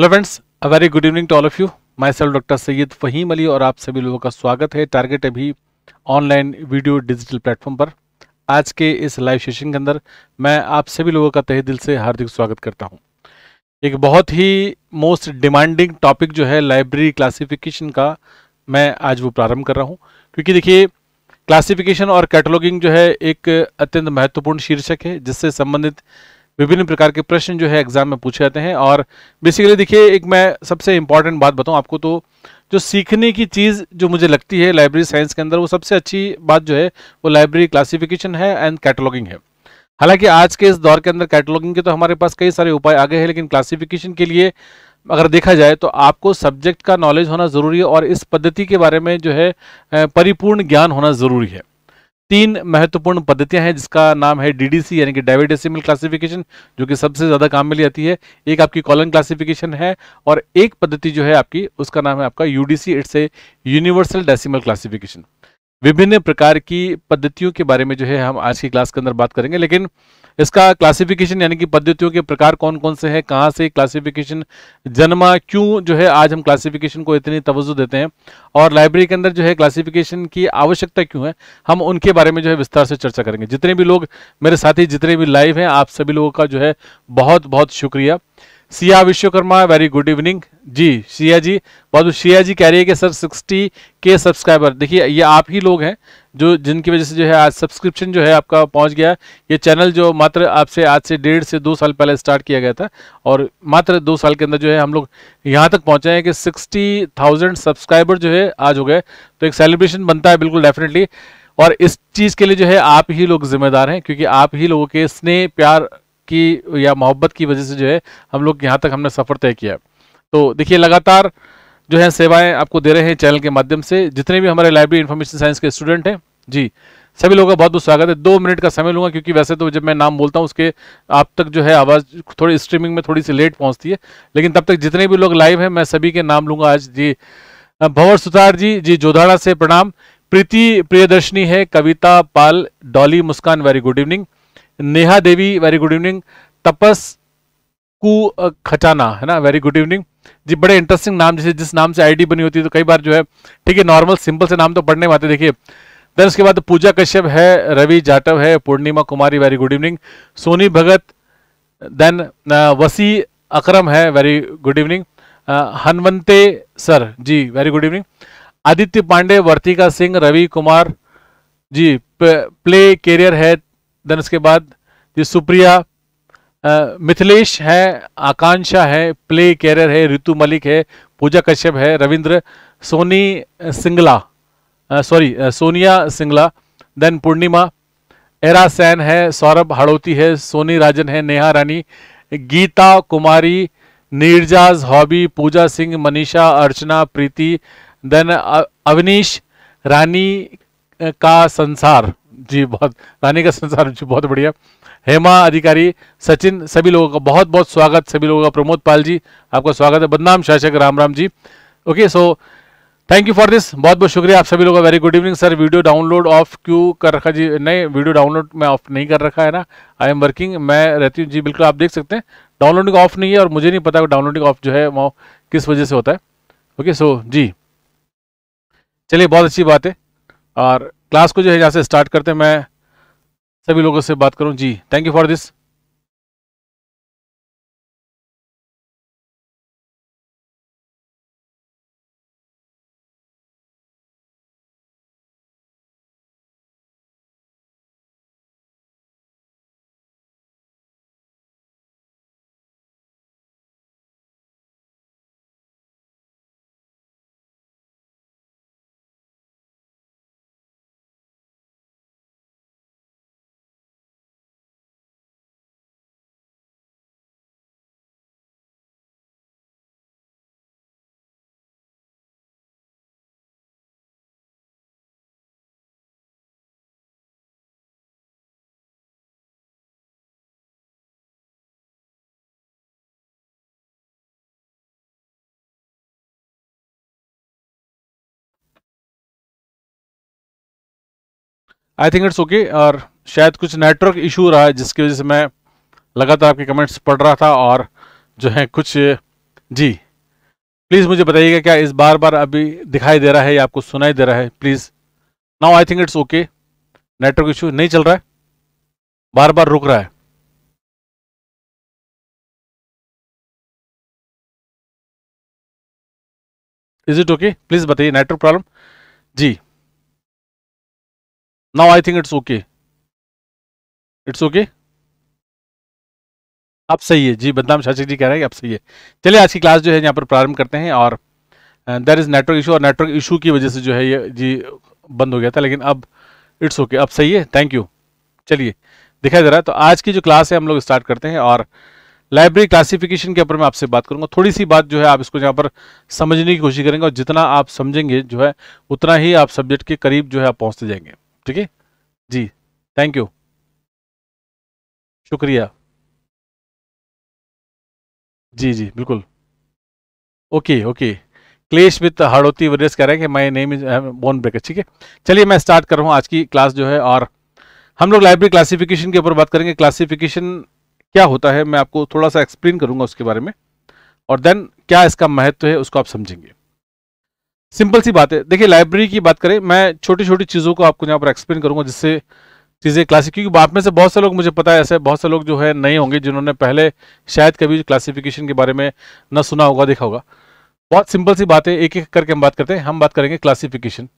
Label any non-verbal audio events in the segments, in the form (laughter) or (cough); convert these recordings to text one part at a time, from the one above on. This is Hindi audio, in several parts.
Hello friends a very good evening to all of you myself doctor Syed Faheem Ali और आप सभी लोगों का स्वागत है टारगेट अभी ऑनलाइन वीडियो डिजिटल प्लेटफॉर्म पर आज के इस लाइव सेशन के अंदर मैं आप सभी लोगों का तहे दिल से हार्दिक स्वागत करता हूं एक बहुत ही मोस्ट डिमांडिंग टॉपिक जो है लाइब्रेरी क्लासिफिकेशन का मैं आज वो प्रारंभ कर रहा हूँ क्योंकि देखिए क्लासिफिकेशन और कैटलॉगिंग जो है एक अत्यंत महत्वपूर्ण शीर्षक है जिससे संबंधित विभिन्न प्रकार के प्रश्न जो है एग्जाम में पूछे जाते हैं और बेसिकली देखिए एक मैं सबसे इंपॉर्टेंट बात बताऊं आपको तो जो सीखने की चीज़ जो मुझे लगती है लाइब्रेरी साइंस के अंदर वो सबसे अच्छी बात जो है वो लाइब्रेरी क्लासिफिकेशन है एंड कैटलॉगिंग है हालांकि आज के इस दौर के अंदर कैटलॉगिंग के तो हमारे पास कई सारे उपाय आ गए हैं लेकिन क्लासिफिकेशन के लिए अगर देखा जाए तो आपको सब्जेक्ट का नॉलेज होना ज़रूरी है और इस पद्धति के बारे में जो है परिपूर्ण ज्ञान होना ज़रूरी है तीन महत्वपूर्ण पद्धतियां हैं जिसका नाम है डीडीसी यानी कि डाइविड डेसिमल क्लासिफिकेशन जो कि सबसे ज़्यादा काम में ली जाती है एक आपकी कॉलन क्लासिफिकेशन है और एक पद्धति जो है आपकी उसका नाम है आपका UDC it's a universal decimal classification विभिन्न प्रकार की पद्धतियों के बारे में जो है हम आज की क्लास के अंदर बात करेंगे लेकिन इसका क्लासिफिकेशन यानी कि पद्धतियों के प्रकार कौन कौन से हैं कहाँ से क्लासिफिकेशन जन्मा क्यों जो है आज हम क्लासिफिकेशन को इतनी तवज्जो देते हैं और लाइब्रेरी के अंदर जो है क्लासिफिकेशन की आवश्यकता क्यों है हम उनके बारे में जो है विस्तार से चर्चा करेंगे जितने भी लोग मेरे साथी जितने भी लाइव हैं आप सभी लोगों का जो है बहुत बहुत शुक्रिया Siya Vishwakarma very good evening ji Siya ji बहुत सिया जी कह रही है कि सर 60 के सब्सक्राइबर देखिए ये आप ही लोग हैं जो जिनकी वजह से जो है आज सब्सक्रिप्शन जो है आपका पहुंच गया ये चैनल जो मात्र आपसे आज से डेढ़ से दो साल पहले स्टार्ट किया गया था और मात्र दो साल के अंदर जो है हम लोग यहाँ तक पहुँचे हैं कि सिक्सटी थाउजेंड सब्सक्राइबर जो है आज हो गए तो एक सेलिब्रेशन बनता है बिल्कुल डेफिनेटली और इस चीज़ के लिए जो है आप ही लोग जिम्मेदार हैं क्योंकि आप ही लोगों के स्नेह प्यार की या मोहब्बत की वजह से जो है हम लोग यहाँ तक हमने सफ़र तय किया तो देखिए लगातार जो है सेवाएं आपको दे रहे हैं चैनल के माध्यम से जितने भी हमारे लाइब्रेरी इन्फॉर्मेशन साइंस के स्टूडेंट हैं जी सभी लोगों का बहुत बहुत स्वागत है दो मिनट का समय लूँगा क्योंकि वैसे तो जब मैं नाम बोलता हूँ उसके आप तक जो है आवाज़ थोड़ी स्ट्रीमिंग में थोड़ी सी लेट पहुँचती है लेकिन तब तक जितने भी लोग लाइव हैं मैं सभी के नाम लूँगा आज जी भंवर सुतार जी जी जोधाड़ा से प्रणाम प्रीति प्रियदर्शनी है Kavita Pal Dolly Muskan very good evening Neha Devi very good evening Tapas कु खचाना है ना वेरी गुड इवनिंग जी बड़े इंटरेस्टिंग नाम जैसे जिस नाम से आईडी बनी होती है तो कई बार जो है ठीक है नॉर्मल सिंपल से नाम तो पढ़ने में आते देखिए देन उसके बाद पूजा कश्यप है रवि जाटव है Purnima Kumari very good evening Soni Bhagat then Wasi Akram है very good evening Hanwante sir ji very good evening Aditya Pandey Vartika Singh Ravi Kumar ji play career है देन उसके बाद जो सुप्रिया मिथिलेश है आकांक्षा है प्ले कैरियर है ऋतु मलिक है पूजा कश्यप है रविंद्र सोनी सिंगला सॉरी सोनिया सिंगला देन पूर्णिमा एरा सैन है सौरभ हड़ौती है सोनी राजन है नेहा रानी गीता कुमारी नीरजाज हॉबी पूजा सिंह मनीषा अर्चना प्रीति देन अवनीश रानी का संसार जी बहुत रानी का संसार जी बहुत बढ़िया हेमा अधिकारी सचिन सभी लोगों का बहुत बहुत स्वागत सभी लोगों का प्रमोद पाल जी आपका स्वागत है बदनाम शासक Ram Ram ji okay so thank you for this बहुत बहुत शुक्रिया आप सभी लोगों का very good evening sir video download off क्यों कर रखा जी नहीं वीडियो डाउनलोड मैं ऑफ नहीं कर रखा है ना आई एम वर्किंग मैं रहती हूँ जी बिल्कुल आप देख सकते हैं डाउनलोडिंग ऑफ नहीं है और मुझे नहीं पता डाउनलोडिंग ऑफ जो है वो किस वजह से होता है ओके सो जी चलिए बहुत अच्छी बात है और क्लास को जो है यहाँ से स्टार्ट करते मैं सभी लोगों से बात करूँ ji thank you for this I think it's okay और शायद कुछ नेटवर्क इशू रहा है जिसकी वजह से मैं लगातार आपके कमेंट्स पढ़ रहा था और जो है कुछ जी प्लीज़ मुझे बताइएगा क्या इस बार बार अभी दिखाई दे रहा है या आपको सुनाई दे रहा है please now I think it's okay network issue नहीं चल रहा है बार बार रुक रहा है इज इट ओके प्लीज़ बताइए network problem ji now I think it's okay it's okay आप सही है जी बदनाम शासक जी कह रहे हैं आप सही है चलिए आज की क्लास जो है यहाँ पर प्रारंभ करते हैं और देर इज़ नेटवर्क इशू और नेटवर्क इशू की वजह से जो है ये जी बंद हो गया था लेकिन अब इट्स ओके okay, अब सही है थैंक यू चलिए दिखाई दे रहा है तो आज की जो क्लास है हम लोग स्टार्ट करते हैं और लाइब्रेरी क्लासिफिकेशन के ऊपर मैं आपसे बात करूंगा थोड़ी सी बात जो है आप इसको यहाँ पर समझने की कोशिश करेंगे और जितना आप समझेंगे जो है उतना ही आप सब्जेक्ट के करीब जो है आप पहुँचते जाएंगे ठीक है जी थैंक यू शुक्रिया जी जी बिल्कुल ओके ओके क्लेश विथ हड़ोती वर्यस कह रहे हैं कि my name is bone breaker ठीक है चलिए मैं स्टार्ट कर रहा हूँ आज की क्लास जो है और हम लोग लाइब्रेरी क्लासिफिकेशन के ऊपर बात करेंगे क्लासिफिकेशन क्या होता है मैं आपको थोड़ा सा एक्सप्लेन करूंगा उसके बारे में और देन क्या इसका महत्व है उसको आप समझेंगे सिंपल सी बात है देखिए लाइब्रेरी की बात करें मैं छोटी छोटी चीज़ों को आपको यहाँ पर एक्सप्लेन करूँगा जिससे चीज़ें क्लासिक क्योंकि आप में से बहुत से लोग मुझे पता है ऐसे बहुत से लोग जो है नए होंगे जिन्होंने पहले शायद कभी क्लासिफिकेशन के बारे में ना सुना होगा देखा होगा बहुत सिंपल सी बात है एक एक करके हम बात करते हैं हम बात करेंगे क्लासिफिकेशन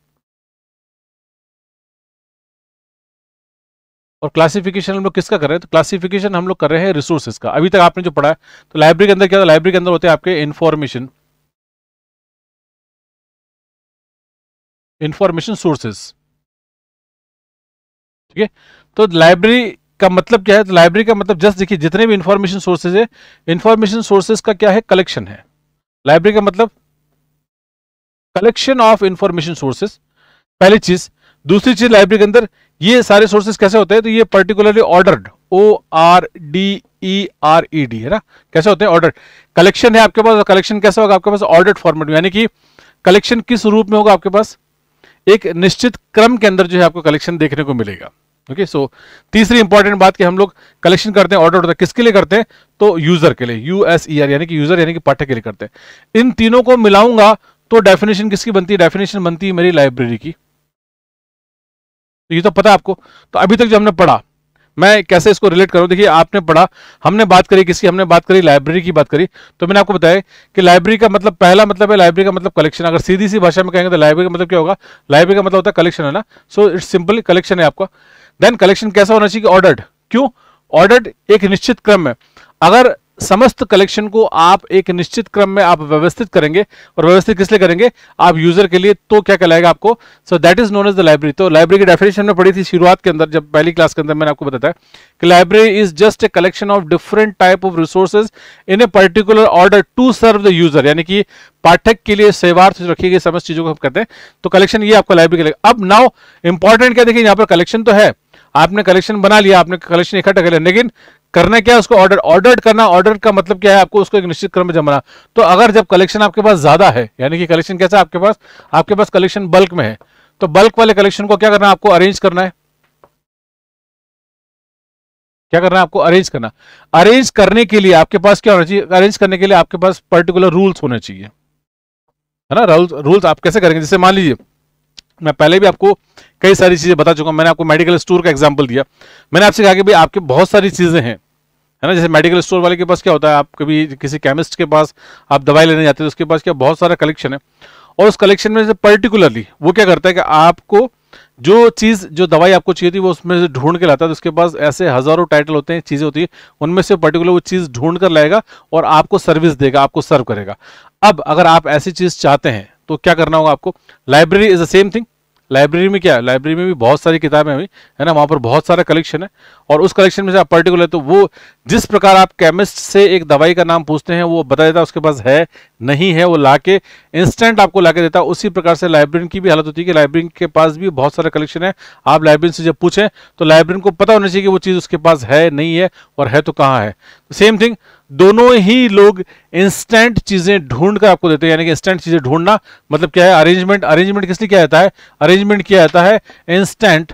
और क्लासिफिकेशन हम लोग किसका कर रहे हैं तो क्लासिफिकेशन हम लोग कर रहे हैं रिसोर्सेज का अभी तक आपने जो पढ़ा है तो लाइब्रेरी के अंदर क्या होता है लाइब्रेरी के अंदर होते हैं आपके इन्फॉर्मेशन इंफॉर्मेशन सोर्सेस ठीक है तो लाइब्रेरी का मतलब क्या है तो लाइब्रेरी का मतलब जस्ट देखिए जितने भी इंफॉर्मेशन सोर्सेज है इंफॉर्मेशन सोर्सेज का क्या है कलेक्शन है लाइब्रेरी का मतलब कलेक्शन ऑफ इंफॉर्मेशन सोर्सेज पहली चीज दूसरी चीज लाइब्रेरी के अंदर ये सारे सोर्सेज कैसे होते हैं तो ये particularly ordered O R D E R E D है ना कैसे होते हैं ऑर्डर कलेक्शन है आपके पास कलेक्शन कैसे होगा आपके पास ऑर्डर्ड फॉर्मेट में यानी कि कलेक्शन किस रूप में होगा आपके पास एक निश्चित क्रम के अंदर जो है आपको कलेक्शन देखने को मिलेगा ओके सो तीसरी इंपॉर्टेंट बात कि हम लोग कलेक्शन करते हैं ऑर्डर किसके लिए करते हैं तो यूजर के लिए यू एस ई आर यानी कि यूजर यानी कि पाठक के लिए करते हैं इन तीनों को मिलाऊंगा तो डेफिनेशन किसकी बनती है डेफिनेशन बनती है मेरी लाइब्रेरी की तो ये तो पता है आपको तो अभी तक जो हमने पढ़ा मैं कैसे इसको रिलेट करूं देखिए आपने पढ़ा हमने बात करी किसकी हमने बात करी लाइब्रेरी की बात करी तो मैंने आपको बताया कि लाइब्रेरी का मतलब पहला मतलब है लाइब्रेरी का मतलब कलेक्शन अगर सीधी सी भाषा में कहेंगे तो लाइब्रेरी का मतलब क्या होगा लाइब्रेरी का मतलब होता है कलेक्शन है ना सो इट्स सिंपली कलेक्शन है आपका देन कलेक्शन कैसा होना चाहिए ऑर्डर्ड क्यों ऑर्डर्ड एक निश्चित क्रम में अगर समस्त कलेक्शन को आप एक निश्चित क्रम में आप व्यवस्थित करेंगे और व्यवस्थित किस लिए करेंगे आप यूजर के लिए तो क्या कहलाएगा आपको so that is known as the library तो लाइब्रेरी की डेफिनेशन में पढ़ी थी शुरुआत के अंदर जब पहली क्लास के अंदर मैंने आपको बताया कि library is just a collection of different type of resources in a particular order to serve the user यानी कि पाठक के लिए सेवार्थ रखी गई समस्त चीजों को हम कहते हैं तो कलेक्शन ये आपको लाइब्रेरी के अब नाउ इंपॉर्टेंट क्या देखिए यहाँ पर कलेक्शन तो है आपने कलेक्शन बना लिया आपने कलेक्शन इकट्ठा कर लिया लेकिन करना क्या है उसको ऑर्डर ऑर्डर करना ऑर्डर का मतलब क्या है आपको उसको एक निश्चित क्रम में जमाना तो अगर जब कलेक्शन आपके पास ज्यादा है यानी कि कलेक्शन कैसा है आपके पास आपके पास कलेक्शन बल्क में है तो बल्क वाले कलेक्शन को क्या करना है आपको अरेंज करना है क्या करना है आपको अरेंज करना अरेंज करने के लिए आपके पास क्या होना चाहिए अरेंज करने के लिए आपके पास पर्टिकुलर रूल्स होने चाहिए है ना रूल्स आप कैसे करेंगे जैसे मान लीजिए मैं पहले भी आपको कई सारी चीज़ें बता चुका हूँ मैंने आपको मेडिकल स्टोर का एग्जाम्पल दिया मैंने आपसे कहा कि भाई आपके बहुत सारी चीज़ें हैं है ना जैसे मेडिकल स्टोर वाले के पास क्या होता है आप कभी किसी केमिस्ट के पास आप दवाई लेने जाते हैं उसके पास क्या बहुत सारा कलेक्शन है और उस कलेक्शन में से पर्टिकुलरली वो क्या करता है कि आपको जो चीज़ जो दवाई आपको चाहिए थी वो उसमें से ढूंढ के लाता है तो उसके पास ऐसे हज़ारों टाइटल होते हैं चीज़ें होती है उनमें से पर्टिकुलर वो चीज़ ढूंढ कर लाएगा और आपको सर्विस देगा आपको सर्व करेगा अब अगर आप ऐसी चीज़ चाहते हैं तो क्या करना होगा आपको library is the same thing library में क्या है लाइब्रेरी में भी बहुत सारी किताबें हुई है ना वहाँ पर बहुत सारा कलेक्शन है और उस कलेक्शन में से आप पर्टिकुलर तो वो जिस प्रकार आप केमिस्ट से एक दवाई का नाम पूछते हैं वो बता देता है उसके पास है नहीं है वो ला के इंस्टेंट आपको ला के देता उसी प्रकार से लाइब्रेरी की भी हालत होती है कि लाइब्रेरी के पास भी बहुत सारा कलेक्शन है आप लाइब्रेरी से जब पूछें तो लाइब्रेरी को पता होना चाहिए कि वो चीज़ उसके पास है नहीं है और है तो कहाँ है सेम थिंग दोनों ही लोग इंस्टेंट चीज़ें ढूंढ कर आपको देते हैं यानी कि इंस्टेंट चीज़ें ढूंढना मतलब क्या है अरेंजमेंट अरेंजमेंट किस लिए किया जाता है अरेंजमेंट किया जाता है इंस्टेंट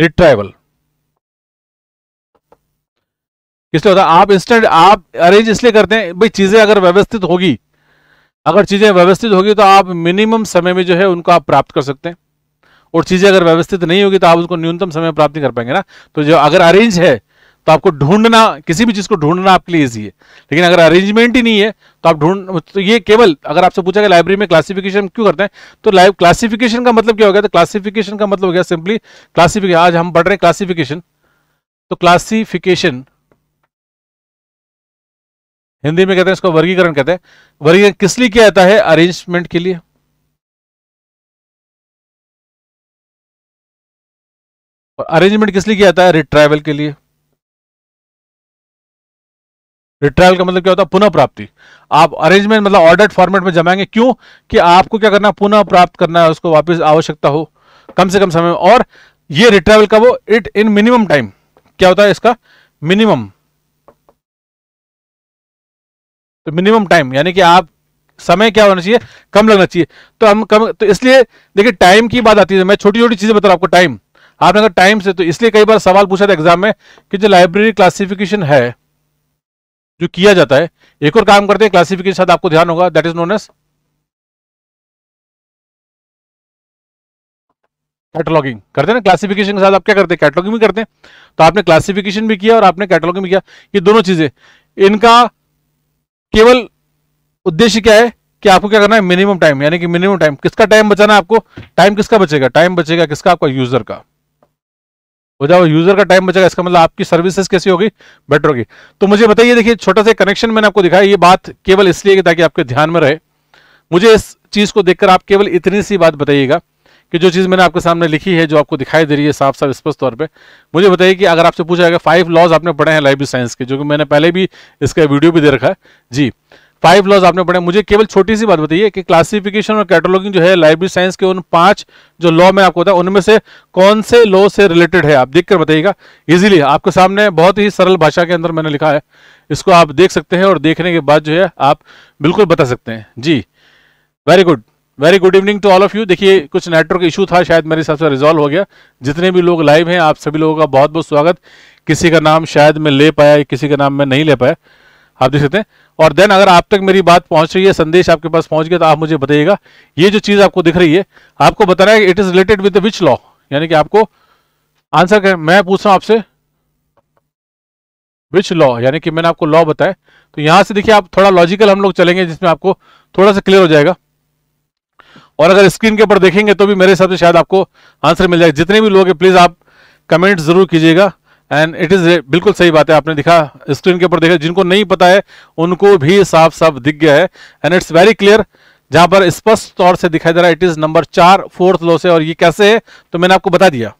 रिट्राइवल किसलिए होता है आप इंस्टेंट आप अरेंज इसलिए करते हैं भाई चीज़ें अगर व्यवस्थित होगी अगर चीज़ें व्यवस्थित होगी तो आप मिनिमम समय में जो है उनको आप प्राप्त कर सकते हैं और चीज़ें अगर व्यवस्थित नहीं होगी तो आप उसको न्यूनतम समय प्राप्त नहीं कर पाएंगे ना तो जो अगर अरेंज है तो आपको ढूंढना किसी भी चीज़ को ढूंढना आपके लिए इजी है लेकिन अगर अरेंजमेंट ही नहीं है तो आप ढूंढ तो ये केवल अगर आपसे पूछा कि लाइब्रेरी में क्लासिफिकेशन क्यों करते हैं तो लाइव क्लासिफिकेशन का मतलब क्या हो गया तो क्लासिफिकेशन का मतलब हो गया सिंपली क्लासिफिकेशन आज हम पढ़ रहे हैं क्लासिफिकेशन तो क्लासिफिकेशन हिंदी में कहते हैं इसको वर्गीकरण कहते हैं वर्गीकरण किस लिए किया जाता है अरेंजमेंट के लिए और अरेंजमेंट किस लिए किया जाता है रिट्राइवल के लिए रिट्रायल का मतलब क्या होता है पुनः प्राप्ति आप अरेंजमेंट मतलब ऑर्डर फॉर्मेट में जमाएंगे क्यों कि आपको क्या करना पुनः प्राप्त करना है उसको वापस आवश्यकता हो कम से कम समय में और ये रिट्रावल का वो इट इन मिनिमम टाइम क्या होता है इसका मिनिमम तो मिनिमम टाइम यानी कि आप समय क्या होना चाहिए कम लगना चाहिए तो हम कम तो इसलिए देखिए टाइम की बात आती है मैं छोटी छोटी चीजें बता रहा हूं आपको टाइम आपने अगर टाइम से तो इसलिए कई बार सवाल पूछा था एग्जाम में कि जो लाइब्रेरी क्लासिफिकेशन है जो किया जाता है एक और काम करते हैं क्लासिफिकेशन साथ आपको ध्यान होगा that is known as cataloguing करते हैं ना क्लासिफिकेशन के साथ आप क्या करते हैं कैटलॉगिंग भी करते हैं तो आपने क्लासिफिकेशन भी किया और आपने कैटलॉगिंग भी किया ये दोनों चीजें इनका केवल उद्देश्य क्या है कि आपको क्या करना है मिनिमम टाइम यानी कि मिनिमम टाइम किसका टाइम बचाना है आपको टाइम किसका बचेगा टाइम बचेगा किसका आपका यूजर का हो जाओ यूजर का टाइम बचेगा इसका मतलब आपकी सर्विसेज कैसी होगी बेटर होगी तो मुझे बताइए देखिए छोटा सा कनेक्शन मैंने आपको दिखाया ये बात केवल इसलिए कि ताकि आपके ध्यान में रहे मुझे इस चीज को देखकर आप केवल इतनी सी बात बताइएगा कि जो चीज़ मैंने आपके सामने लिखी है जो आपको दिखाई दे रही है साफ साफ स्पष्ट तौर पर मुझे बताइए कि अगर आपसे पूछा जाएगा फाइव लॉज आपने पढ़े हैं लाइफ साइंस के जो कि मैंने पहले भी इसका वीडियो भी दे रखा है जी फाइव लॉज आपने पढ़े मुझे केवल छोटी सी बात बताइए कि क्लासिफिकेशन और कैटलॉगिंग जो है लाइब्रेरी साइंस के उन पांच जो लॉ में आपको बताया उनमें से कौन से लॉ से रिलेटेड है आप देख कर बताइएगा इजीली आपके सामने बहुत ही सरल भाषा के अंदर मैंने लिखा है इसको आप देख सकते हैं और देखने के बाद जो है आप बिल्कुल बता सकते हैं जी very good very good evening to all of you देखिए कुछ नेटवर्क इशू था शायद मेरे हिसाब से रिजॉल्व हो गया जितने भी लोग लाइव हैं आप सभी लोगों का बहुत बहुत स्वागत किसी का नाम शायद मैं ले पाया किसी का नाम मैं नहीं ले पाया आप देख सकते हैं और देन अगर आप तक मेरी बात पहुंच रही है संदेश आपके पास पहुंच गया तो आप मुझे बताइएगा ये जो चीज़ आपको दिख रही है आपको बताना है it is related with which law यानी कि आपको आंसर कर मैं पूछ रहा हूं आपसे विच लॉ यानी कि मैंने आपको लॉ बताया तो यहां से देखिए आप थोड़ा लॉजिकल हम लोग चलेंगे जिसमें आपको थोड़ा सा क्लियर हो जाएगा और अगर स्क्रीन के ऊपर देखेंगे तो भी मेरे हिसाब से शायद आपको आंसर मिल जाएगा जितने भी लोग हैं प्लीज़ आप कमेंट ज़रूर कीजिएगा एंड इट इज़ बिल्कुल सही बात है आपने दिखा स्क्रीन के ऊपर देखा जिनको नहीं पता है उनको भी साफ साफ दिख गया है एंड इट्स वेरी क्लियर जहां पर स्पष्ट तौर से दिखाई दे रहा है इट इज़ नंबर चार फोर्थ लो से और ये कैसे है तो मैंने आपको बता दिया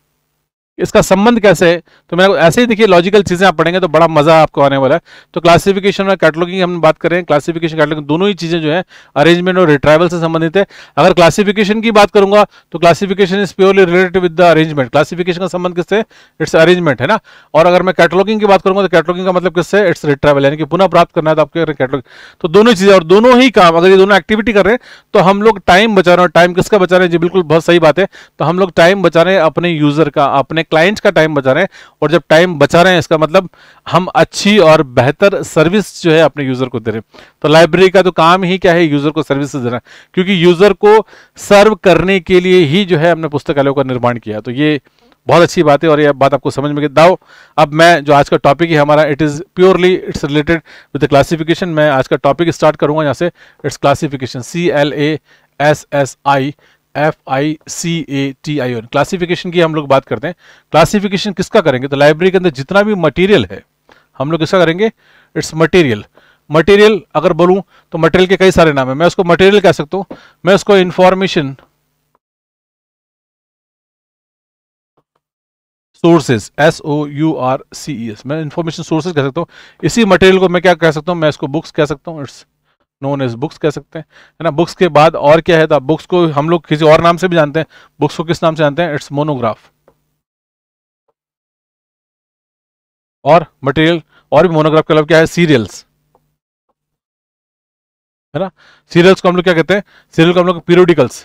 इसका संबंध कैसे है तो मैं ऐसे ही देखिए लॉजिकल चीज़ें आप पढ़ेंगे तो बड़ा मजा आपको आने वाला है तो क्लासिफिकेशन और कैटलॉगिंग हम बात कर रहे हैं क्लासिफिकेशन कैटलॉगिंग दोनों ही चीज़ें जो है अरेंजमेंट और रिट्राइवल से संबंधित है अगर क्लासिफिकेशन की बात करूंगा तो classification is purely related with the arrangement classification का संबंध किससे इट्स अरेंजमेंट है ना और अगर मैं कैटलॉगिंग की बात करूंगा तो कैटलॉगिंग का मतलब किससे इट्स रिट्राइवल यानी कि पुनः प्राप्त करना है तो आपके कैटलॉग तो दोनों चीज़ें और दोनों ही काम अगर ये दोनों एक्टिविटी कर रहे हैं तो हम लोग टाइम बचा रहे हैं टाइम किसका बचा रहे हैं जी बिल्कुल बहुत सही बात है तो हम लोग टाइम बचा रहे हैं अपने यूजर का अपने हैं क्लाइंट्स का टाइम बचा रहे हैं और जब टाइम बचा रहे हैं इसका मतलब हम अच्छी और बेहतर सर्विस जो है अपने यूज़र को दे रहे हैं तो लाइब्रेरी का तो काम ही क्या है यूज़र को सर्विस देना क्योंकि यूज़र को सर्व करने के लिए ही जो है हमने पुस्तकालयों का निर्माण किया तो ये बहुत अच्छी बात है और ये बात आपको समझ में गई दाओ अब मैं जो आज का टॉपिक है हमारा it is purely it's related with the classification मैं आज का टॉपिक स्टार्ट करूंगा यहाँ से it's classification C L A S S I F I C A T I N classification की हम लोग बात करते हैं क्लासिफिकेशन किसका करेंगे तो लाइब्रेरी के अंदर जितना भी मटेरियल है हम लोग किसका करेंगे इट्स मटेरियल मटेरियल अगर बोलूं तो मटेरियल के कई सारे नाम है मैं उसको मटेरियल कह सकता हूँ मैं उसको information sources S O U R C E S मैं इंफॉर्मेशन सोर्सेज कह सकता हूं इसी मटेरियल को मैं क्या कह सकता हूं मैं इसको बुक्स कह सकता हूं इट्स नोन एज बुक्स कह सकते हैं है ना बुक्स के बाद और क्या है था तो बुक्स को हम लोग किसी और नाम से भी जानते हैं बुक्स को किस नाम से जानते हैं इट्स मोनोग्राफ और मटेरियल और भी मोनोग्राफ का मतलब क्या है सीरियल्स है ना सीरियल्स को हम लोग क्या कहते हैं सीरियल को हम लोग पीरियोडिकल्स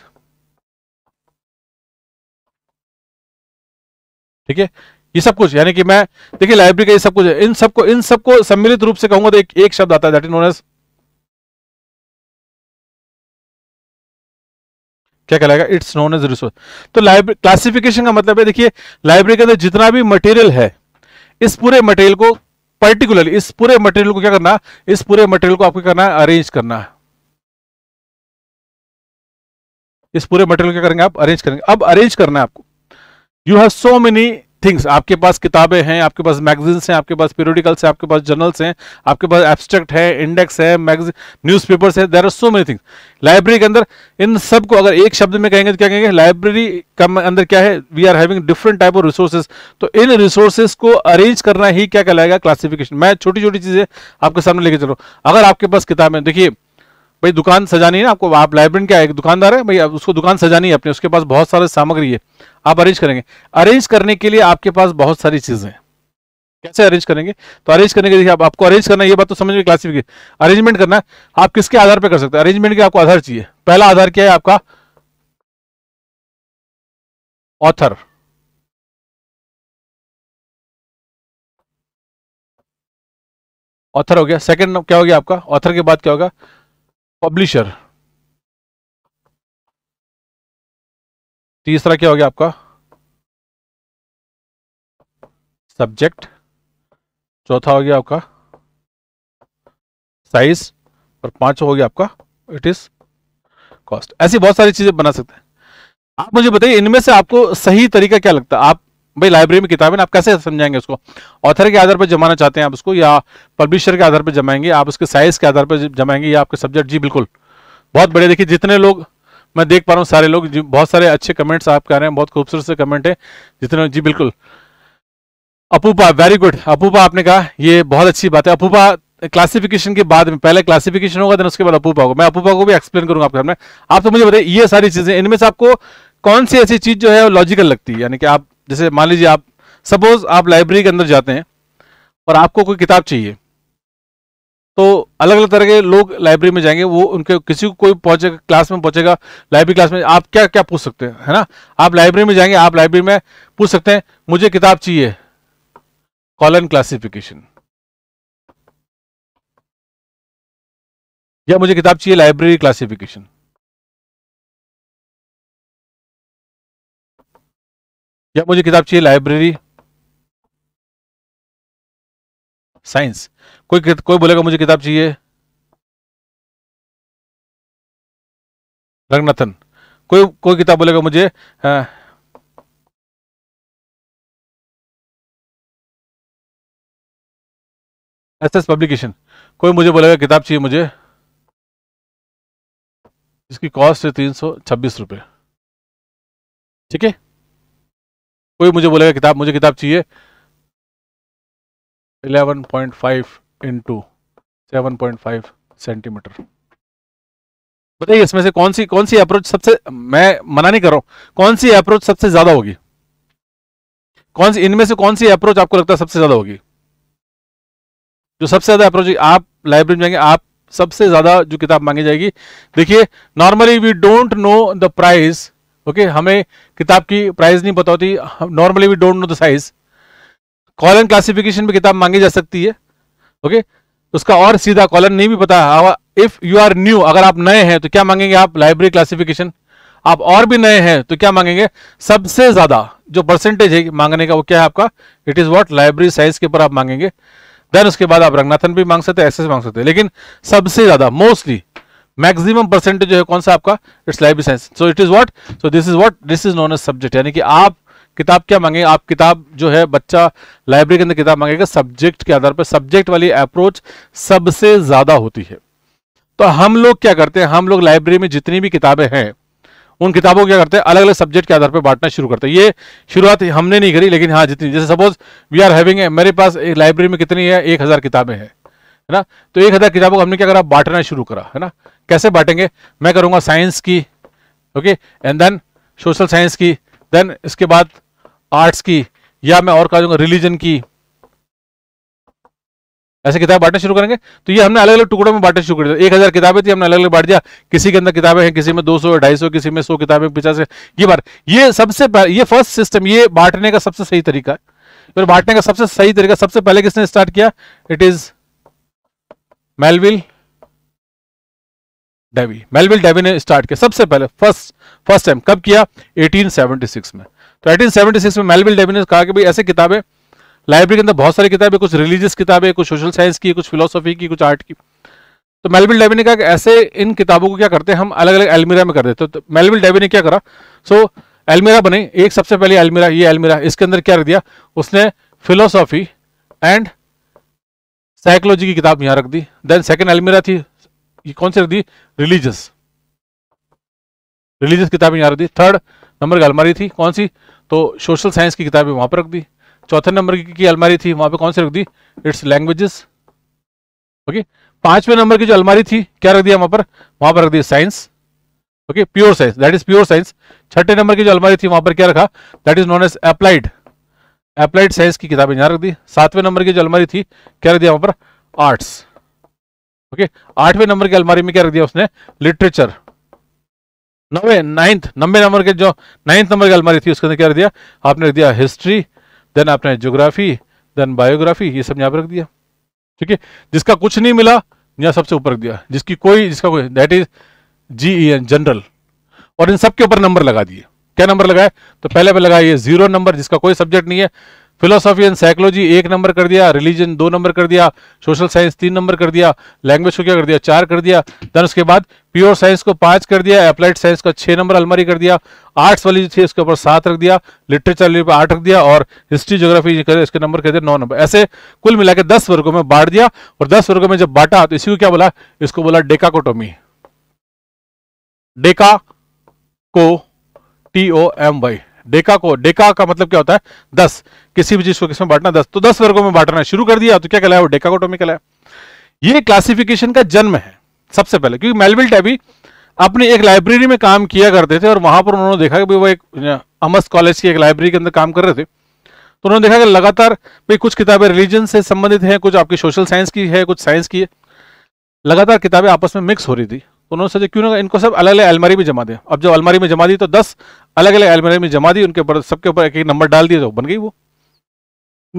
ठीक है ये सब कुछ यानी कि मैं देखिए लाइब्रेरी का ये सब कुछ है इन सबको इन सबको सम्मिलित रूप से कहूंगा तो एक, एक शब्द आता है दैट इज नोन एज क्या कहलाएगा इट्स नोन एज रिसोर्स तो लाइब्रेरी क्लासिफिकेशन का मतलब है देखिए लाइब्रेरी के अंदर जितना भी मटेरियल है इस पूरे मटेरियल को पर्टिकुलरली इस पूरे मटेरियल को क्या करना इस पूरे मटेरियल को आपको करना है अरेंज करना है इस पूरे मटेरियल को क्या करेंगे आप अरेंज करेंगे अब अरेंज करना है आपको you have so many things आपके पास किताबें हैं आपके पास मैगजीन्स हैं आपके पास पीरियडिकल्स हैं आपके पास जर्नल्स हैं आपके पास एब्स्ट्रैक्ट है इंडेक्स है मैगजीन न्यूज पेपर्स है there are so many things library के अंदर इन सब को अगर एक शब्द में कहेंगे तो क्या कहेंगे लाइब्रेरी का अंदर क्या है we are having different type of resources तो इन रिसोर्सेज को अरेंज करना ही क्या कहलाएगा क्लासिफिकेशन मैं छोटी छोटी चीज़ें आपके सामने लेके चल रहा अगर आपके पास किताबें देखिए भाई दुकान सजानी है आपको आप लाइब्रेरी क्या एक दुकानदार है भाई उसको दुकान सजानी है अपने उसके पास बहुत सारे सामग्री है आप अरेंज करेंगे अरेंज करने के लिए आपके पास बहुत सारी चीजें कैसे अरेंज करेंगे तो अरेंज करने के देखिए आप, आपको अरेंज करना ये बात तो समझ में क्लासिफिकेशन अरेंजमेंट करना आप किसके आधार पर कर सकते हैं अरेंजमेंट के आपको आधार चाहिए पहला आधार क्या है आपका ऑथर ऑथर हो गया सेकंड क्या हो गया आपका ऑथर के बाद क्या होगा पब्लिशर तीसरा क्या हो गया आपका सब्जेक्ट चौथा हो गया आपका साइज और पांचवा हो गया आपका इट इज कॉस्ट ऐसी बहुत सारी चीजें बना सकते हैं आप मुझे बताइए इनमें से आपको सही तरीका क्या लगता है आप भाई लाइब्रेरी में किताब है आप कैसे समझाएंगे उसको ऑथर के आधार पर जमाना चाहते हैं आप उसको या पब्लिशर के आधार पर जमाएंगे आप उसके साइज के आधार पर जमाएंगे या आपके सब्जेक्ट जी बिल्कुल बहुत बड़े देखिए जितने लोग मैं देख पा रहा हूँ सारे लोग बहुत सारे अच्छे कमेंट्स आप कह रहे हैं बहुत खूबसूरत से कमेंट है जितने जी बिल्कुल अपूपा वेरी गुड अपूपा आपने कहा ये बहुत अच्छी बात है अपूपा क्लासिफिकेशन के बाद में पहले क्लासिफिकेशन होगा देन उसके बाद अपूपा होगा मैं अपूपा को भी एक्सप्लेन करूंगा आपके सामने आप तो मुझे बताइए ये सारी चीजें इनमें से आपको कौन सी ऐसी चीज जो है लॉजिकल लगती है यानी कि आप जैसे मान लीजिए आप सपोज आप लाइब्रेरी के अंदर जाते हैं और आपको कोई किताब चाहिए तो अलग अलग तरह के लोग लाइब्रेरी में जाएंगे वो उनके किसी को कोई पहुंचेगा क्लास में पहुंचेगा लाइब्रेरी क्लास में आप क्या क्या पूछ सकते हैं है ना आप लाइब्रेरी में जाएंगे आप लाइब्रेरी में पूछ सकते हैं मुझे किताब चाहिए कॉलन क्लासिफिकेशन या मुझे किताब चाहिए लाइब्रेरी क्लासिफिकेशन या मुझे किताब चाहिए लाइब्रेरी साइंस कोई कोई बोलेगा मुझे किताब चाहिए रंगनाथन कोई कोई किताब बोलेगा मुझे आ, एस एस पब्लिकेशन कोई मुझे बोलेगा किताब चाहिए मुझे इसकी कॉस्ट है तीन सौ छब्बीस रुपये ठीक है कोई मुझे बोलेगा किताब मुझे किताब चाहिए eleven point five into seven point five centimetre बताइए इसमें से कौन सी कौन सी अप्रोच सबसे मैं मना नहीं कर रहा हूं कौन सी अप्रोच सबसे ज्यादा होगी कौन सी इनमें से कौन सी अप्रोच आपको लगता है सबसे ज्यादा होगी जो सबसे ज्यादा अप्रोच आप लाइब्रेरी में जाएंगे आप सबसे ज्यादा जो किताब मांगी जाएगी देखिए normally we don't know the price okay okay, हमें किताब की प्राइस नहीं पता होती normally we don't know the size colon classification में किताब मांगी जा सकती है ओके okay? उसका और सीधा कॉलन नहीं भी पता इफ यू आर न्यू अगर आप नए हैं तो क्या मांगेंगे आप लाइब्रेरी क्लासिफिकेशन आप और भी नए हैं तो क्या मांगेंगे सबसे ज्यादा जो परसेंटेज है मांगने का वो क्या है आपका it is what library size के ऊपर आप मांगेंगे देन उसके बाद आप रंगनाथन भी मांग सकते हैं ऐसे मांग सकते हैं लेकिन सबसे ज्यादा मोस्टली मैक्सिमम परसेंटेज जो है कौन सा आपका it's life science so it is what so this is what this is known as subject यानी कि आप किताब क्या मांगे आप किताब जो है बच्चा लाइब्रेरी के अंदर किताब मांगेगा सब्जेक्ट के आधार पर सब्जेक्ट वाली अप्रोच सबसे ज्यादा होती है तो हम लोग क्या करते हैं हम लोग लाइब्रेरी में जितनी भी किताबें हैं उन किताबों को क्या करते हैं अलग अलग सब्जेक्ट के आधार पर बांटना शुरू करते हैं ये शुरुआत हमने नहीं करी लेकिन हाँ जितनी जैसे सपोज वी आर हैविंग मेरे पास एक लाइब्रेरी में कितनी है एक हज़ार किताबें हैं है ना तो एक हज़ार किताबों को हमने क्या करा बांटना शुरू करा है ना कैसे बांटेंगे मैं करूंगा साइंस की okay and then social science की देन इसके बाद आर्ट्स की या मैं और कहा दूंगा रिलीजन की ऐसे किताब बांटना शुरू करेंगे तो ये हमने अलग अलग टुकड़ों में बांटना शुरू कर दिया एक हज़ार किताबें थी हमने अलग अलग बांट दिया किसी के अंदर किताबें हैं किसी में दो सौ ढाई सौ किसी में सौ किताबें पचास ये बार ये सबसे ये फर्स्ट सिस्टम ये बांटने का सबसे सही तरीका है फिर बांटने का सबसे सही तरीका सबसे पहले किसने स्टार्ट किया it is Melvil Dewey Melvil Dewey ने स्टार्ट किया सबसे पहले फर्स्ट फर्स्ट टाइम कब किया 1876 में तो 1876 में मेलविल डेवी ने कहा कि भाई ऐसे किताबें लाइब्रेरी के अंदर बहुत सारी किताबें कुछ रिलीजियस किताबें कुछ सोशल साइंस की कुछ फिलोसफी की कुछ आर्ट की तो मेलविल डेवी ने कहा कि ऐसे इन किताबों को क्या करते हैं हम अलग अलग अलमीरा में कर देते तो मेलविल तो डेवी ने क्या करा सो अलमीरा बने एक सबसे पहले अलमीरा ये अलमीरा इसके अंदर क्या रख दिया उसने फिलोसॉफी एंड साइकोलॉजी की किताब यहाँ रख दी देन सेकेंड अलमीरा थी ये कौन सी रख दी रिलीजियस रिलीजियस किताबें यहाँ रख दी थर्ड नंबर की अलमारी थी कौन सी तो सोशल साइंस की किताबें वहां पर रख दी चौथे नंबर की, की अलमारी थी वहां पर कौन सी रख दी इट्स लैंग्वेजेस ओके पांचवें नंबर की जो अलमारी थी क्या रख दिया वहां पर वहां पर रख दिया science okay pure science that is pure science छठे नंबर की जो अलमारी थी वहां पर क्या रखा that is known as applied applied science की किताबें यहां रख दी सातवें नंबर की जो अलमारी थी क्या रख दिया वहां पर आर्ट्स ओके आठवें नंबर की अलमारी में क्या रख दिया उसने लिटरेचर नवे नाइन्थ नब्बे नंबर के जो नाइन्थ नंबर की अलमारी थी उसके अंदर क्या रख दिया आपने रख दिया हिस्ट्री देन आपने जोग्राफी देन बायोग्राफी ये सब यहाँ पर रख दिया ठीक है जिसका कुछ नहीं मिला यहाँ सबसे ऊपर रख दिया जिसकी कोई जिसका कोई that is G E N general और इन सबके ऊपर नंबर लगा दिए क्या नंबर लगाए तो पहले पे लगाया ये जीरो नंबर जिसका कोई सब्जेक्ट नहीं है फिलोसॉफी एंड साइकोलॉजी एक नंबर कर दिया रिलीजन दो नंबर कर दिया सोशल साइंस तीन नंबर कर दिया लैंग्वेज को क्या कर दिया चार कर दिया देन उसके बाद प्योर साइंस को पाँच कर दिया अप्लाइड साइंस का छः नंबर अलमारी कर दिया आर्ट्स वाली जो थी इसके ऊपर सात रख दिया लिटरेचर वाली पर आठ रख दिया और हिस्ट्री जोग्राफी इसके नंबर कर दिया नौ नंबर ऐसे कुल मिला के दस वर्गों में बांट दिया और दस वर्गों में जब बांटा तो इसी को क्या बोला इसको बोला decachotomy deca co T O M Y deca को डेका का मतलब क्या होता है दस किसी भी चीज को किसमें बांटना दस तो दस वर्गों में बांटना शुरू कर दिया तो क्या कहलाया वो डेका कोटोमी कहलाया ये क्लासिफिकेशन का जन्म है सबसे पहले क्योंकि मेलविल टैबी अपने एक लाइब्रेरी में काम किया करते थे और वहां पर उन्होंने देखा कि वो एक अमस कॉलेज की एक लाइब्रेरी के अंदर काम कर रहे थे तो उन्होंने देखा कि लगातार भाई कुछ किताबें रिलीजन से संबंधित हैं कुछ आपकी सोशल साइंस की है कुछ साइंस की है लगातार किताबें आपस में मिक्स हो रही थी तो उन्होंने सोचा क्यों ना इनको सब अलग अलग अलमारी में जमा दें अब जब अलमारी में जमा दी तो दस अलग अलग अलमारी में जमा दी उनके ऊपर सबके ऊपर एक एक नंबर डाल दिया तो बन गई वो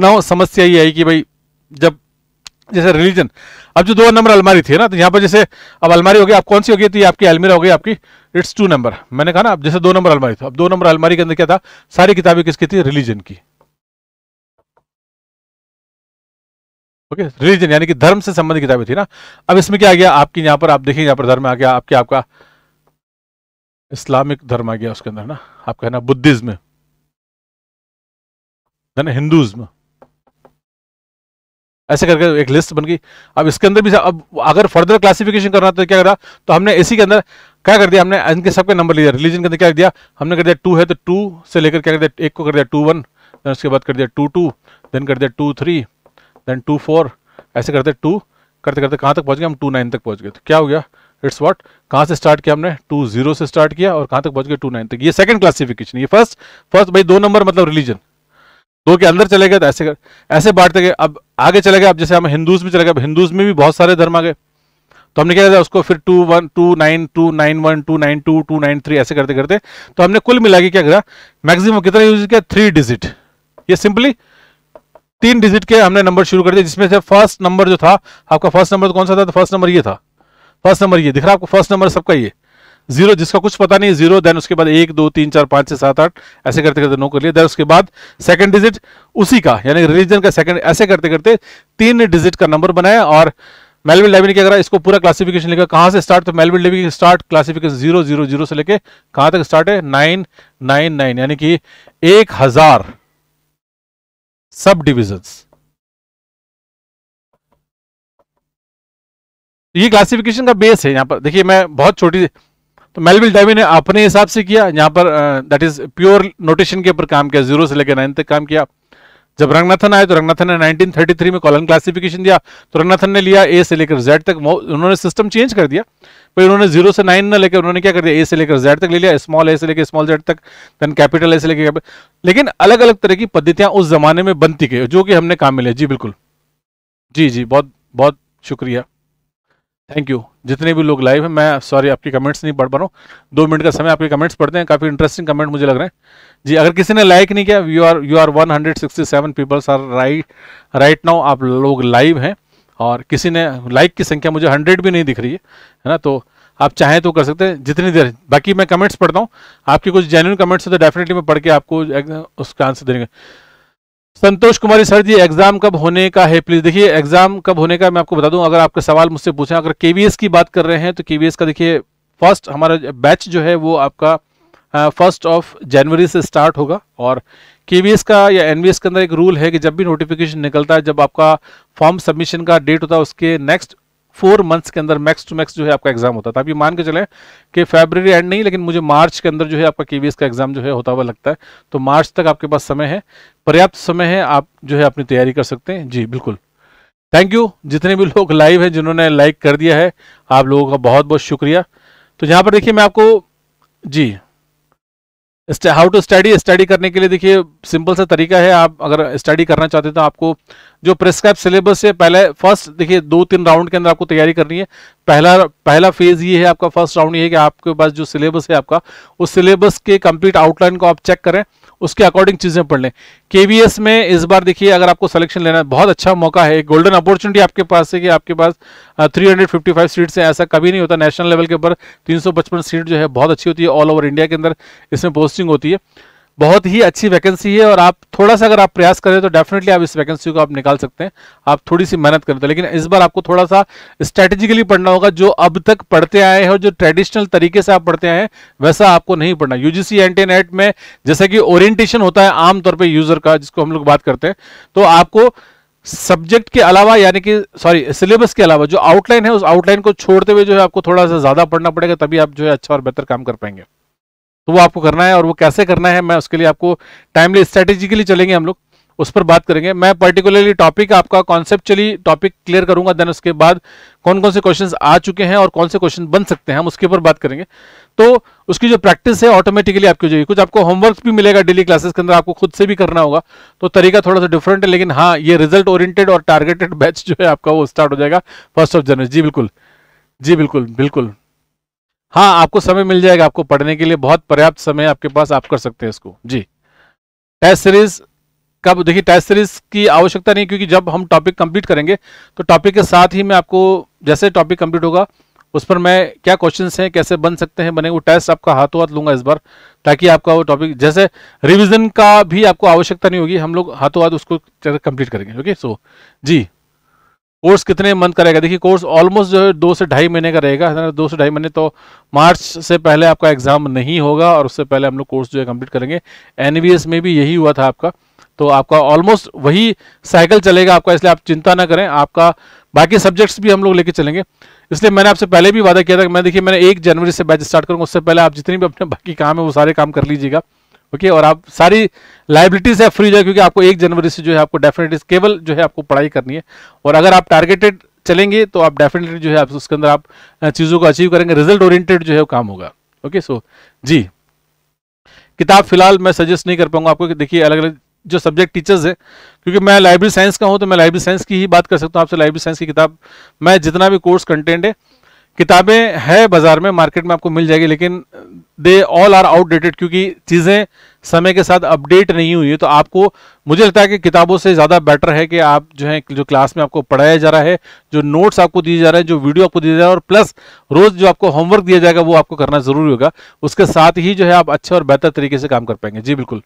ना समस्या ये आई कि भाई जब जैसे रिलीजन अब जो दो नंबर अलमारी थी ना तो यहाँ पर जैसे अब अलमारी हो गई आप कौन सी हो गई थी तो आपकी अलमीरा हो गई आपकी इट्स टू नंबर मैंने कहा ना अब जैसे दो नंबर अलमारी था अब दो नंबर अलमारी के अंदर क्या था सारी किताबें किसकी थी रिलीजन की ओके रिलीजन यानी कि धर्म से संबंधित किताबें थी ना अब इसमें क्या आ गया आपकी यहाँ पर आप देखिए यहाँ पर धर्म आ गया आपके आपका इस्लामिक धर्म आ गया उसके अंदर ना आप कहना बुद्धिज्म हिंदुज्म ऐसे करके एक लिस्ट बन गई अब इसके अंदर भी अब अगर फर्दर क्लासिफिकेशन करना तो क्या करा तो हमने इसी के अंदर क्या कर दिया हमने इनके सबके नंबर लिया रिलीजन के अंदर क्या कर दिया हमने कर दिया टू है तो टू से लेकर क्या कर दिया एक को कर दिया टू वन देन उसके बाद कर दिया टू टू देन कर दिया two three then two four ऐसे करते टू करते करते कहाँ तक पहुँच गए हम टू नाइन तक पहुँच गए तो क्या हो गया इट्स वॉट कहाँ से स्टार्ट किया हमने टू जीरो से स्टार्ट किया और कहाँ तक पहुँच गए टू नाइन तक ये सेकंड क्लासिफिकेशन ये फर्स्ट फर्स्ट भाई दो नंबर मतलब रिलीजन दो के अंदर चले गए तो ऐसे कर, ऐसे बांटते गए अब आगे चले गए अब जैसे हम हिंदूज में चले गए अब हिंदूज में भी बहुत सारे धर्म आ गए तो हमने क्या किया उसको फिर two one two nine two nine one two nine two two nine three ऐसे करते करते तो हमने कुल मिला के क्या करा मैक्सिमम कितना यूज किया थ्री डिजिट ये सिंपली तीन डिजिट के हमने नंबर शुरू कर दिए जिसमें से फर्स्ट नंबर जो था आपका फर्स्ट नंबर कौन सा था तो फर्स्ट नंबर ये था फर्स्ट नंबर ये दिख रहा है आपको फर्स्ट नंबर सबका ये जीरो जिसका कुछ पता नहीं जीरो देन उसके बाद एक दो तीन चार पांच छह सात आठ ऐसे करते करते नो कर लिया देन उसके बाद सेकंड डिजिट उसी का यानी रिलीजन का सेकंड ऐसे करते करते तीन डिजिट का नंबर बनाया और मेलविन लेवी ने क्या करा इसको पूरा क्लासिफिकेशन लेकर कहाँ से स्टार्ट तो मेलविन लेवी की start classification zero zero zero से लेके कहा तक स्टार्ट है नाइन नाइन नाइन यानी कि एक हज़ार सब डिविजन तो ये क्लासिफिकेशन का बेस है यहाँ पर देखिए मैं बहुत छोटी तो मेलविल डेवी ने अपने हिसाब से किया यहाँ पर दैट इज प्योर नोटेशन के ऊपर काम किया जीरो से लेकर नाइन तक काम किया जब रंगनाथन आए तो रंगनाथन ने 1933 में कॉलन क्लासिफिकेशन दिया तो रंगनाथन ने लिया ए से लेकर जेड तक उन्होंने सिस्टम चेंज कर दिया पर उन्होंने जीरो से नाइन ना लेकर उन्होंने क्या कर दिया ए से लेकर जेड तक ले लिया स्मॉल ए से लेकर स्मॉल जेड तक देन कैपिटल ए से लेकर लेकिन अलग अलग तरह की पद्धतियां उस जमाने में बनती गई जो कि हमने काम में लिया जी बिल्कुल जी जी बहुत बहुत शुक्रिया थैंक यू जितने भी लोग लाइव हैं मैं सॉरी आपके कमेंट्स नहीं पढ़ पा रहा हूँ दो मिनट का समय आपके कमेंट्स पढ़ते हैं काफ़ी इंटरेस्टिंग कमेंट मुझे लग रहे हैं जी अगर किसी ने लाइक नहीं किया you are you are 167 peoples are right right now आप लोग लाइव हैं और किसी ने लाइक की संख्या मुझे हंड्रेड भी नहीं दिख रही है है ना तो आप चाहें तो कर सकते हैं जितनी देर बाकी मैं कमेंट्स पढ़ता हूँ आपके कुछ जेन्यून कमेंट्स हैं तो डेफिनेटली मैं पढ़ के आपको उसका आंसर देंगे संतोष कुमारी सर जी एग्जाम कब होने का है प्लीज देखिए एग्जाम कब होने का मैं आपको बता दूं अगर आपके सवाल मुझसे पूछें अगर केवीएस की बात कर रहे हैं तो केवीएस का देखिए फर्स्ट हमारा बैच जो है वो आपका फर्स्ट ऑफ जनवरी से स्टार्ट होगा और केवीएस का या एनवीएस के अंदर एक रूल है कि जब भी नोटिफिकेशन निकलता है जब आपका फॉर्म सबमिशन का डेट होता है उसके नेक्स्ट फोर मंथ्स के अंदर मैक्स टू मैक्स जो है आपका एग्जाम होता था अभी तो मान के चले कि फेब्रवरी एंड नहीं लेकिन मुझे मार्च के अंदर जो है आपका केवीएस का एग्जाम जो है होता हुआ लगता है तो मार्च तक आपके पास समय है पर्याप्त समय है आप जो है अपनी तैयारी कर सकते हैं जी बिल्कुल थैंक यू जितने भी लोग लाइव है जिन्होंने लाइक कर दिया है आप लोगों का बहुत बहुत शुक्रिया तो यहाँ पर देखिए मैं आपको जी हाउ टू स्टडी स्टडी करने के लिए देखिए सिंपल सा तरीका है आप अगर स्टडी करना चाहते हैं तो आपको जो प्रिस्क्राइब सिलेबस है पहले फर्स्ट देखिए दो तीन राउंड के अंदर आपको तैयारी करनी है पहला पहला फेज ये है आपका फर्स्ट राउंड ये है कि आपके पास जो सिलेबस है आपका उस सिलेबस के कंप्लीट आउटलाइन को आप चेक करें उसके अकॉर्डिंग चीज़ें पढ़ लें के में इस बार देखिए अगर आपको सिलेक्शन लेना है बहुत अच्छा मौका है गोल्डन अपॉर्चुनिटी आपके पास है कि आपके पास 355 सीट्स हैं ऐसा कभी नहीं होता नेशनल लेवल के ऊपर 355 सीट जो है बहुत अच्छी होती है ऑल ओवर इंडिया के अंदर इसमें पोस्टिंग होती है बहुत ही अच्छी वैकेंसी है और आप थोड़ा सा अगर आप प्रयास करें तो डेफिनेटली आप इस वैकेंसी को आप निकाल सकते हैं आप थोड़ी सी मेहनत करें तो लेकिन इस बार आपको थोड़ा सा स्ट्रेटेजिकली पढ़ना होगा जो अब तक पढ़ते आए हैं और जो ट्रेडिशनल तरीके से आप पढ़ते आए हैं वैसा आपको नहीं पढ़ना यूजीसी नेट में जैसे कि ओरिएंटेशन होता है आमतौर पर यूजर का जिसको हम लोग बात करते हैं तो आपको सब्जेक्ट के अलावा यानी कि सॉरी सिलेबस के अलावा जो आउटलाइन है उस आउटलाइन को छोड़ते हुए जो है आपको थोड़ा सा ज्यादा पढ़ना पड़ेगा तभी आप जो है अच्छा और बेहतर काम कर पाएंगे तो वो आपको करना है और वो कैसे करना है मैं उसके लिए आपको टाइमली स्ट्रेटेजिकली चलेंगे हम लोग उस पर बात करेंगे मैं पर्टिकुलरली टॉपिक आपका कॉन्सेप्चुअली टॉपिक क्लियर करूंगा देन उसके बाद कौन कौन से क्वेश्चन आ चुके हैं और कौन से क्वेश्चन बन सकते हैं हम उसके ऊपर बात करेंगे तो उसकी जो प्रैक्टिस है ऑटोमेटिकली आपकी जाएगी कुछ आपको होमवर्क भी मिलेगा डेली क्लासेस के अंदर आपको खुद से भी करना होगा तो तरीका थोड़ा सा डिफरेंट है लेकिन हाँ ये रिजल्ट ओरिएटेड और टारगेटेड बैच (laughs) जो है आपका वो स्टार्ट हो जाएगा फर्स्ट ऑफ जनवरी जी बिल्कुल जी बिल्कुल बिल्कुल हाँ आपको समय मिल जाएगा आपको पढ़ने के लिए बहुत पर्याप्त समय आपके पास आप कर सकते हैं इसको जी टेस्ट सीरीज कब देखिए टेस्ट सीरीज की आवश्यकता नहीं क्योंकि जब हम टॉपिक कंप्लीट करेंगे तो टॉपिक के साथ ही मैं आपको जैसे टॉपिक कंप्लीट होगा उस पर मैं क्या क्वेश्चंस हैं कैसे बन सकते हैं बने वो टेस्ट आपका हाथों हाथ लूंगा इस बार ताकि आपका वो टॉपिक जैसे रिवीजन का भी आपको आवश्यकता नहीं होगी हम लोग हाथों हाथ उसको कंप्लीट करेंगे ओके सो जी कोर्स कितने मंथ का रहेगा देखिए कोर्स ऑलमोस्ट जो है दो से ढाई महीने का रहेगा दो से ढाई महीने तो मार्च से पहले आपका एग्जाम नहीं होगा और उससे पहले हम लोग कोर्स जो है कंप्लीट करेंगे एन में भी यही हुआ था आपका तो आपका ऑलमोस्ट वही साइकिल चलेगा आपका इसलिए आप चिंता ना करें आपका बाकी सब्जेक्ट्स भी हम लोग लेके चलेंगे इसलिए मैंने आपसे पहले भी वादा किया था कि मैं देखिए मैंने एक जनवरी से बैच स्टार्ट करूँगा उससे पहले आप जितने भी अपने बाकी काम है वो सारे काम कर लीजिएगा ओके okay, और आप सारी लाइबिलिटीज है फ्री जो है क्योंकि आपको एक जनवरी से जो है आपको डेफिनेटली केवल जो है आपको पढ़ाई करनी है और अगर आप टारगेटेड चलेंगे तो आप डेफिनेटली जो है आप उसके अंदर आप चीज़ों को अचीव करेंगे रिजल्ट ओरिएंटेड जो है काम होगा ओके सो जी किताब फिलहाल मैं सजेस्ट नहीं कर पाऊंगा आपको देखिए अलग अलग जो सब्जेक्ट टीचर्स है क्योंकि मैं लाइब्रेरी साइंस का हूँ तो मैं लाइब्रेरी साइंस की ही बात कर सकता हूँ आपसे लाइब्रेरी साइंस की किताब मैं जितना भी कोर्स कंटेंट है किताबें है बाजार में मार्केट में आपको मिल जाएगी लेकिन दे ऑल आर आउटडेटेड क्योंकि चीज़ें समय के साथ अपडेट नहीं हुई है तो आपको मुझे लगता है कि किताबों से ज़्यादा बेटर है कि आप जो है जो क्लास में आपको पढ़ाया जा रहा है जो नोट्स आपको दिए जा रहे हैं जो वीडियो आपको दिया जा रहा है और प्लस रोज़ जो आपको होमवर्क दिया जाएगा वो आपको करना ज़रूरी होगा उसके साथ ही जो है आप अच्छे और बेहतर तरीके से काम कर पाएंगे जी बिल्कुल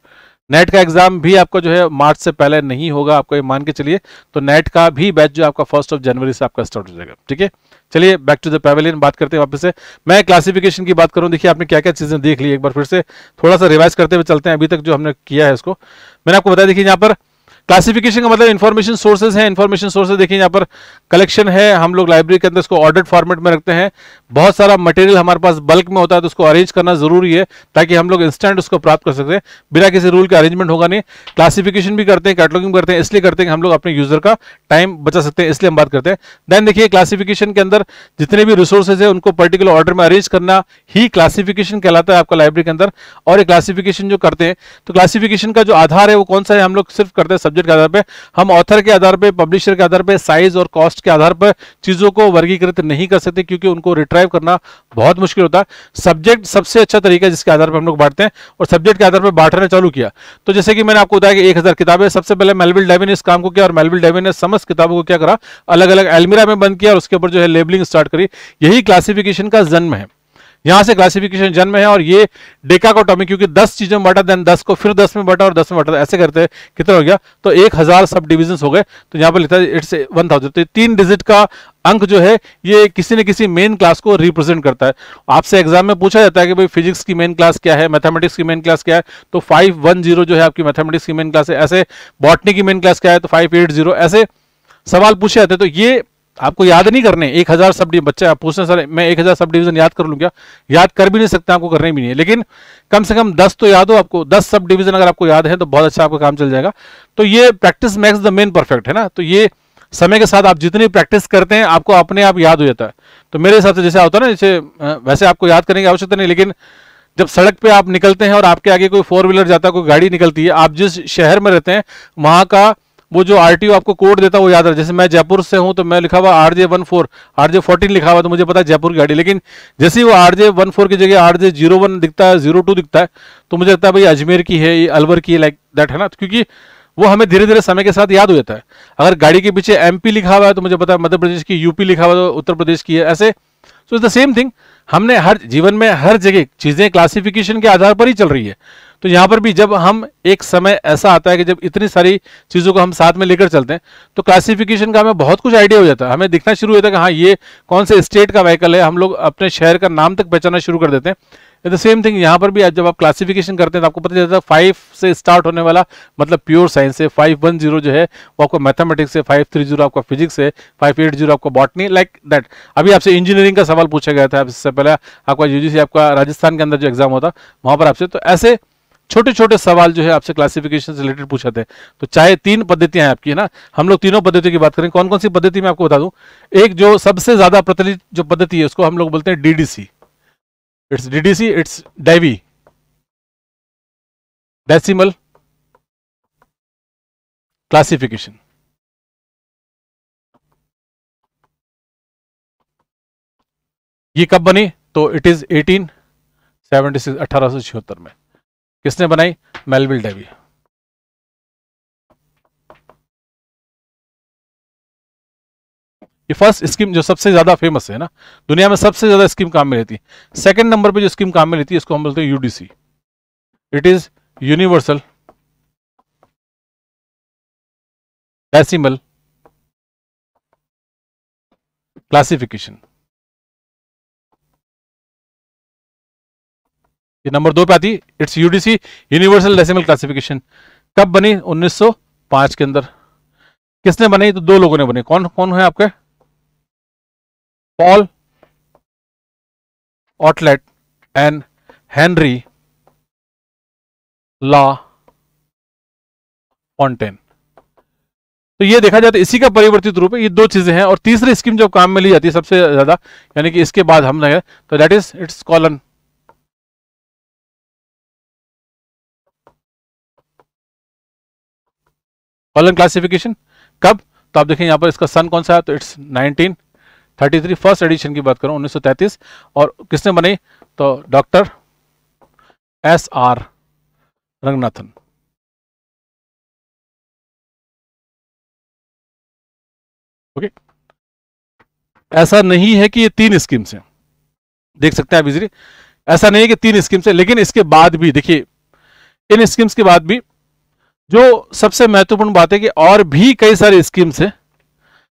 नेट का एग्जाम भी आपका जो है मार्च से पहले नहीं होगा आपको ये मान के चलिए तो नेट का भी बैच जो आपका फर्स्ट ऑफ जनवरी से आपका स्टार्ट हो जाएगा ठीक है चलिए बैक टू द पेवेलियन बात करते हैं वापस से मैं क्लासिफिकेशन की बात करूं देखिए आपने क्या क्या चीज़ें देख ली एक बार फिर से थोड़ा सा रिवाइज करते हुए चलते हैं अभी तक जो हमने किया है इसको मैंने आपको बताया देखिए यहाँ पर क्लासिफिकेशन का मतलब इन्फॉर्मेशन सोर्सेज है इन्फॉर्मेशन सोर्सेज देखिए यहाँ पर कलेक्शन है हम लोग लाइब्रेरी के अंदर इसको ऑर्डर्ड फॉर्मेट में रखते हैं बहुत सारा मटेरियल हमारे पास बल्क में होता है तो उसको अरेंज करना जरूरी है ताकि हम लोग इंस्टेंट उसको प्राप्त कर सकते हैं बिना किसी रूल का अरेंजमेंट होगा नहीं क्लासिफिकेशन भी करते हैं कैटलॉगिंग करते हैं इसलिए करते हैं कि हम लोग अपने यूजर का टाइम बचा सकते हैं इसलिए हम बात करते हैं देन देखिए क्लासिफिकेशन के अंदर जितने भी रिसोर्सेज है उनको पर्टिकुलर ऑर्डर में अरेंज करना ही क्लासिफिकेशन कहलाता है आपका लाइब्रेरी के अंदर और ये क्लासिफिकेशन जो करते हैं तो क्लासिफिकेशन का जो आधार है वो कौन सा है हम लोग सिर्फ करते हैं सब्जेक्ट के आधार पर हम ऑथर के आधार पर पब्लिशर के आधार पर साइज और कॉस्ट के आधार पर चीज़ों को वर्गीकृत नहीं कर सकते क्योंकि उनको रिट्राइव करना बहुत मुश्किल होता है सब्जेक्ट सबसे अच्छा तरीका जिसके आधार पर हम लोग बांटते हैं और सब्जेक्ट के आधार पर बांटना चालू किया तो जैसे कि मैंने आपको बताया कि एक हज़ार किताबें सबसे पहले मेलविल डेविन ने इस काम को किया और मेलविल डेविन ने समस्त किताबों को क्या करा अलग अलग एलमिरा में बंद किया और उसके ऊपर जो है लेबलिंग स्टार्ट करी यही क्लासिफिकेशन का जन्म है यहां से क्लासिफिकेशन जन्म है और ये डेका को टॉमी क्योंकि दस चीजों में बटा देन दस को फिर दस में बटा और दस में बटा ऐसे करते हैं कितना हो गया तो एक हजार सब डिविजन हो गए तो यहाँ पर लिखता है इट्स वन थाउजेंड तो तीन डिजिट का अंक जो है ये किसी न किसी मेन क्लास को रिप्रेजेंट करता है आपसे एग्जाम में पूछा जाता है कि भाई फिजिक्स की मेन क्लास क्या है मैथमेटिक्स की मेन क्लास क्या है तो फाइव वन जीरो जो है आपकी मैथमेटिक्स की मेन क्लास है ऐसे बॉटनी की मेन क्लास क्या है तो फाइव एट जीरो ऐसे सवाल पूछे जाते हैं तो ये आपको याद नहीं करने एक हजार सब डिवीजन बच्चा आप पूछ रहे सर मैं एक हजार सब डिवीजन याद कर लूँ क्या याद कर भी नहीं सकते आपको करने भी नहीं है लेकिन कम से कम दस तो याद हो आपको दस सब डिवीजन अगर आपको याद है तो बहुत अच्छा आपका काम चल जाएगा तो ये practice makes the man perfect है ना तो ये समय के साथ आप जितनी प्रैक्टिस करते हैं आपको अपने आप याद हो जाता है तो मेरे हिसाब से जैसे होता है ना जैसे वैसे आपको याद करने की आवश्यकता नहीं लेकिन जब सड़क पर आप निकलते हैं और आपके आगे कोई फोर व्हीलर जाता है कोई गाड़ी निकलती है आप जिस शहर में रहते हैं वहाँ का वो जो आर आपको कोड देता है वो याद रहा जैसे मैं जयपुर से हूँ तो मैं लिखा हुआ R J one four R J fourteen लिखा हुआ तो मुझे पता है जयपुर की गाड़ी लेकिन जैसे ही वो आर जे वन फोर की जगह आर जे जीरो वन दिखता है जीरो टू दिखता है तो मुझे लगता है भाई अजमेर की है ये अलवर की है लाइक दैट है ना तो क्योंकि वो हमें धीरे धीरे समय के साथ याद हो जाता है अगर गाड़ी के पीछे एम लिखा हुआ है तो मुझे पता है मध्य प्रदेश की यूपी लिखा हुआ है तो उत्तर प्रदेश की है ऐसे so is the same thing हमने हर जीवन में हर जगह चीज़ें क्लासिफिकेशन के आधार पर ही चल रही है तो यहाँ पर भी जब हम एक समय ऐसा आता है कि जब इतनी सारी चीज़ों को हम साथ में लेकर चलते हैं तो क्लासिफिकेशन का हमें बहुत कुछ आइडिया हो जाता है हमें दिखना शुरू हो जाता है कि हाँ ये कौन से स्टेट का व्हीकल है हम लोग अपने शहर का नाम तक पहचाना शुरू कर देते हैं एट द सेम थिंग यहाँ पर भी जब आप क्लासिफिकेशन करते हैं तो आपको पता चलता है फाइव से स्टार्ट होने वाला मतलब प्योर साइंस है फाइव वन जीरो जो है वो आपका मैथमेटिक्स है फाइव थ्री जीरो आपका फिजिक्स है फाइव एट जीरो आपका बॉटनी लाइक दैट अभी आपसे इंजीनियरिंग का सवाल पूछा गया था इससे पहले आपका यूजीसी आपका राजस्थान के अंदर जो एग्जाम होता वहाँ पर आपसे तो ऐसे छोटे छोटे सवाल जो है आपसे क्लासिफिकेशन से रिलेटेड पूछा जाते हैं तो चाहे तीन पद्धतियां हैं आपकी है ना हम लोग तीनों पद्धतियों की बात करें कौन कौन सी पद्धति मैं आपको बता दूं एक जो सबसे ज्यादा प्रचलित जो पद्धति है उसको हम लोग बोलते हैं DDC it's DDC it's Dewey decimal classification ये कब बनी तो it is eighteen seventy six अठारह सौ छिहत्तर में किसने बनाई मेलविल डेवी ये फर्स्ट स्कीम जो सबसे ज्यादा फेमस है ना दुनिया में सबसे ज्यादा स्कीम काम में रहती है सेकंड नंबर पे जो स्कीम काम में रहती है इसको हम बोलते हैं UDC it is universal decimal classification ये नंबर दो पे आती है it's UDC universal decimal classification कब बनी 1905 के अंदर किसने बनाई तो दो लोगों ने बनी कौन कौन है आपके Paul Otlet and Henri La Fontaine तो ये देखा जाए है तो इसी का परिवर्तित रूप है ये दो चीजें हैं और तीसरी स्कीम जो काम में ली जाती है सबसे ज्यादा यानी कि इसके बाद हम तो दैट इज इट्स कॉलन पलन क्लासिफिकेशन कब तो आप देखें यहां पर इसका सन कौन सा है तो इट्स 1933 फर्स्ट एडिशन की बात करूं 1933 और किसने बनाई तो doctor S R Ranganathan okay ऐसा नहीं है कि ये तीन स्कीम्स हैं देख सकते हैं आप इजरी ऐसा नहीं है कि तीन स्कीम्स है लेकिन इसके बाद भी देखिए इन स्कीम्स के बाद भी जो सबसे महत्वपूर्ण बात है कि और भी कई सारी स्कीम्स हैं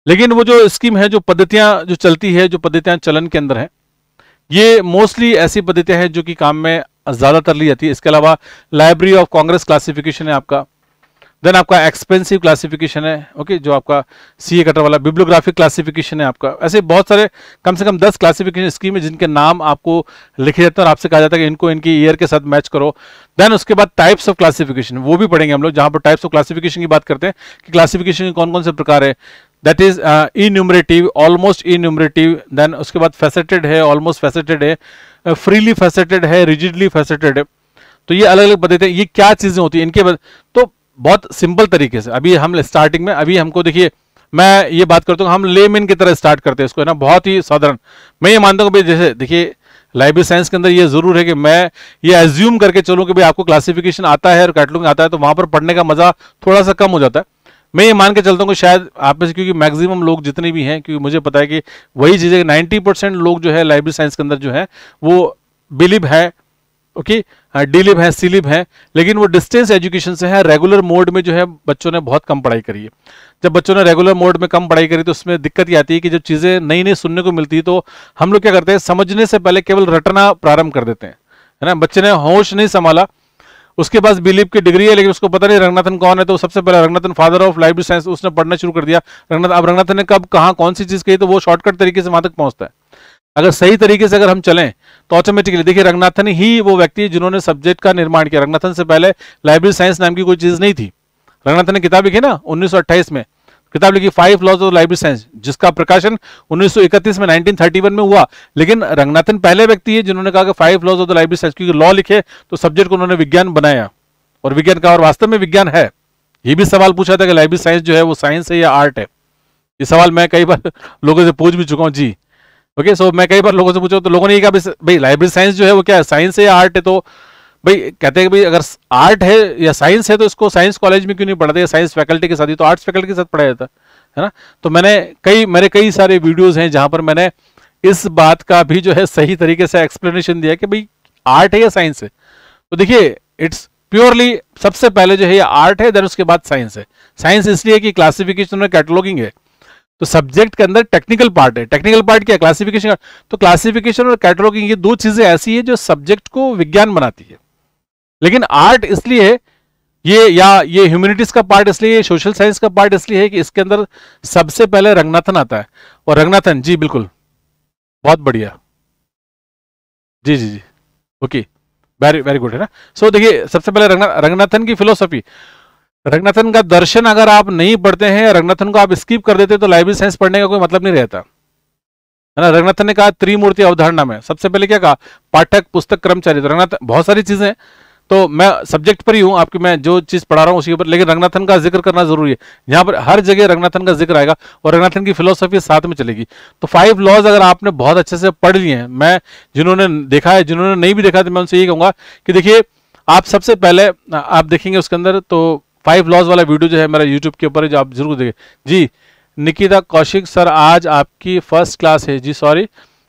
लेकिन वो जो स्कीम है जो पद्धतियां जो चलती है जो पद्धतियां चलन के अंदर हैं ये मोस्टली ऐसी पद्धतियां हैं जो कि काम में ज़्यादातर ली जाती है इसके अलावा लाइब्रेरी ऑफ कांग्रेस क्लासिफिकेशन है आपका देन आपका एक्सपेंसिव क्लासिफिकेशन है ओके okay, जो आपका सी ए कटर वाला बिब्लोग्राफिक क्लासिफिकेशन है आपका ऐसे बहुत सारे कम से कम दस क्लासिफिकेशन स्कीम है जिनके नाम आपको लिखे जाते हैं और आपसे कहा जाता है कि इनको इनकी ईयर के साथ मैच करो देन उसके बाद टाइप्स ऑफ क्लासिफिकेशन वो भी पढ़ेंगे हम लोग जहाँ पर टाइप्स ऑफ क्लासिफिकेशन की बात करते हैं कि क्लासिफिकेशन के कौन कौन से प्रकार है that is enumerative almost enumerative then उसके बाद फैसेटेड है ऑलमोस्ट फैसेटेड है फ्रीली uh, फैसेटेड है रिजिडली फैसेटेड है तो ये अलग अलग बताते हैं ये क्या चीज़ें होती हैं इनके बाद तो बहुत सिंपल तरीके से अभी हम स्टार्टिंग में अभी हमको देखिए मैं ये बात करता हूँ हम लेमिन की तरह स्टार्ट करते हैं इसको है ना बहुत ही साधारण मैं ये मानता हूँ भाई जैसे देखिए लाइब्रेरी साइंस के अंदर ये जरूर है कि मैं ये एज्यूम करके चलूँ कि भाई आपको क्लासिफिकेशन आता है और कैटलॉग आता है तो वहाँ पर पढ़ने का मज़ा थोड़ा सा कम हो जाता है मैं ये मान के चलता हूँ कि शायद आप में से क्योंकि मैक्सिमम लोग जितने भी हैं क्योंकि मुझे पता है कि वही चीज़ें 90 परसेंट लोग जो है लाइब्रेरी साइंस के अंदर जो है वो बिलीव है ओके हाँ, डिलिप है सिलिप है लेकिन वो डिस्टेंस एजुकेशन से है रेगुलर मोड में जो है बच्चों ने बहुत कम पढ़ाई करी है जब बच्चों ने रेगुलर मोड में कम पढ़ाई करी तो उसमें दिक्कत ये आती है कि जब चीज़ें नई नई सुनने को मिलती है तो हम लोग क्या करते हैं समझने से पहले केवल रटना प्रारंभ कर देते हैं है ना बच्चे ने होश नहीं संभाला उसके पास बिलीप की डिग्री है लेकिन उसको पता नहीं रंगनाथन कौन है तो सबसे पहले Ranganathan father of library science उसने पढ़ना शुरू कर दिया रंगनाथ अब रंगनाथन ने कब कहाँ कौन सी चीज़ कही तो वो शॉर्टकट तरीके से वहां तक पहुंचता है अगर सही तरीके से अगर हम चलें तो ऑटोमेटिकली देखिए रंगनाथन ही वो व्यक्ति है जिन्होंने सब्जेक्ट का निर्माण किया रंगनाथन से पहले लाइब्रेरी साइंस नाम की कोई चीज़ नहीं थी रंगनाथन ने किताब लिखी ना 1928 में किताब लिखी five laws of library science जिसका प्रकाशन 1931 में 1931 में हुआ लेकिन रंगनाथन पहले व्यक्ति है जिन्होंने कहा कि five laws of the library science क्योंकि लॉ लिखे तो सब्जेक्ट को उन्होंने विज्ञान बनाया और विज्ञान का और वास्तव में विज्ञान है ये भी सवाल पूछा था कि लाइब्रेरी साइंस जो है वो साइंस है या आर्ट है ये सवाल मैं कई बार (laughs) लोगों से पूछ भी चुका हूँ जी ओके सो मैं कई बार लोगों से पूछा तो लोगों ने कहा भाई लाइब्रेरी साइंस जो है वो क्या साइंस है या आर्ट है तो भाई कहते हैं कि भाई अगर आर्ट है या साइंस है तो इसको साइंस कॉलेज में क्यों नहीं पढ़ाते साइंस फैकल्टी के साथ ही तो आर्ट्स फैकल्टी के साथ पढ़ाया जाता है ना तो मैंने कई मेरे कई सारे वीडियोज हैं जहां पर मैंने इस बात का भी जो है सही तरीके से एक्सप्लेनेशन दिया कि भाई आर्ट है या साइंस है तो देखिए इट्स प्योरली सबसे पहले जो है ये आर्ट है देन उसके बाद साइंस है साइंस इसलिए कि क्लासिफिकेशन में कैटलॉगिंग है तो सब्जेक्ट के अंदर टेक्निकल पार्ट है टेक्निकल पार्ट क्या क्लासिफिकेशन तो क्लासिफिकेशन और कैटलॉगिंग ये दो चीजें ऐसी है जो सब्जेक्ट को विज्ञान बनाती है लेकिन आर्ट इसलिए ये या ये ह्यूमैनिटीज का पार्ट इसलिए सोशल साइंस का पार्ट इसलिए है कि इसके अंदर सबसे पहले रंगनाथन आता है और रंगनाथन जी बिल्कुल बहुत बढ़िया जी जी जी ओके वेरी वेरी गुड है ना सो so, देखिए सबसे पहले रंगना रंगनाथन की फिलोसफी रंगनाथन का दर्शन अगर आप नहीं पढ़ते हैं रंगनाथन को आप स्किप कर देते तो लाइब्रेरी साइंस पढ़ने का कोई मतलब नहीं रहता है ना रंगनाथन ने कहा त्रिमूर्ति अवधारणा में सबसे पहले क्या कहा पाठक पुस्तक कर्मचारी तो रंगनाथ बहुत सारी चीजें तो मैं सब्जेक्ट पर ही हूँ आपकी मैं जो चीज पढ़ा रहा हूँ उसके ऊपर लेकिन रंगनाथन का जिक्र करना जरूरी है यहाँ पर हर जगह रंगनाथन का जिक्र आएगा और रंगनाथन की फिलोसफी साथ में चलेगी तो फाइव लॉज अगर आपने बहुत अच्छे से पढ़ लिए हैं मैं जिन्होंने देखा है जिन्होंने नहीं भी देखा तो मैं उनसे ये कहूंगा कि देखिए आप सबसे पहले आप देखेंगे उसके अंदर तो फाइव लॉज वाला वीडियो जो है मेरा यूट्यूब के ऊपर है जो आप जरूर देखें जी निकिता कौशिक सर आज आपकी फर्स्ट क्लास है जी सॉरी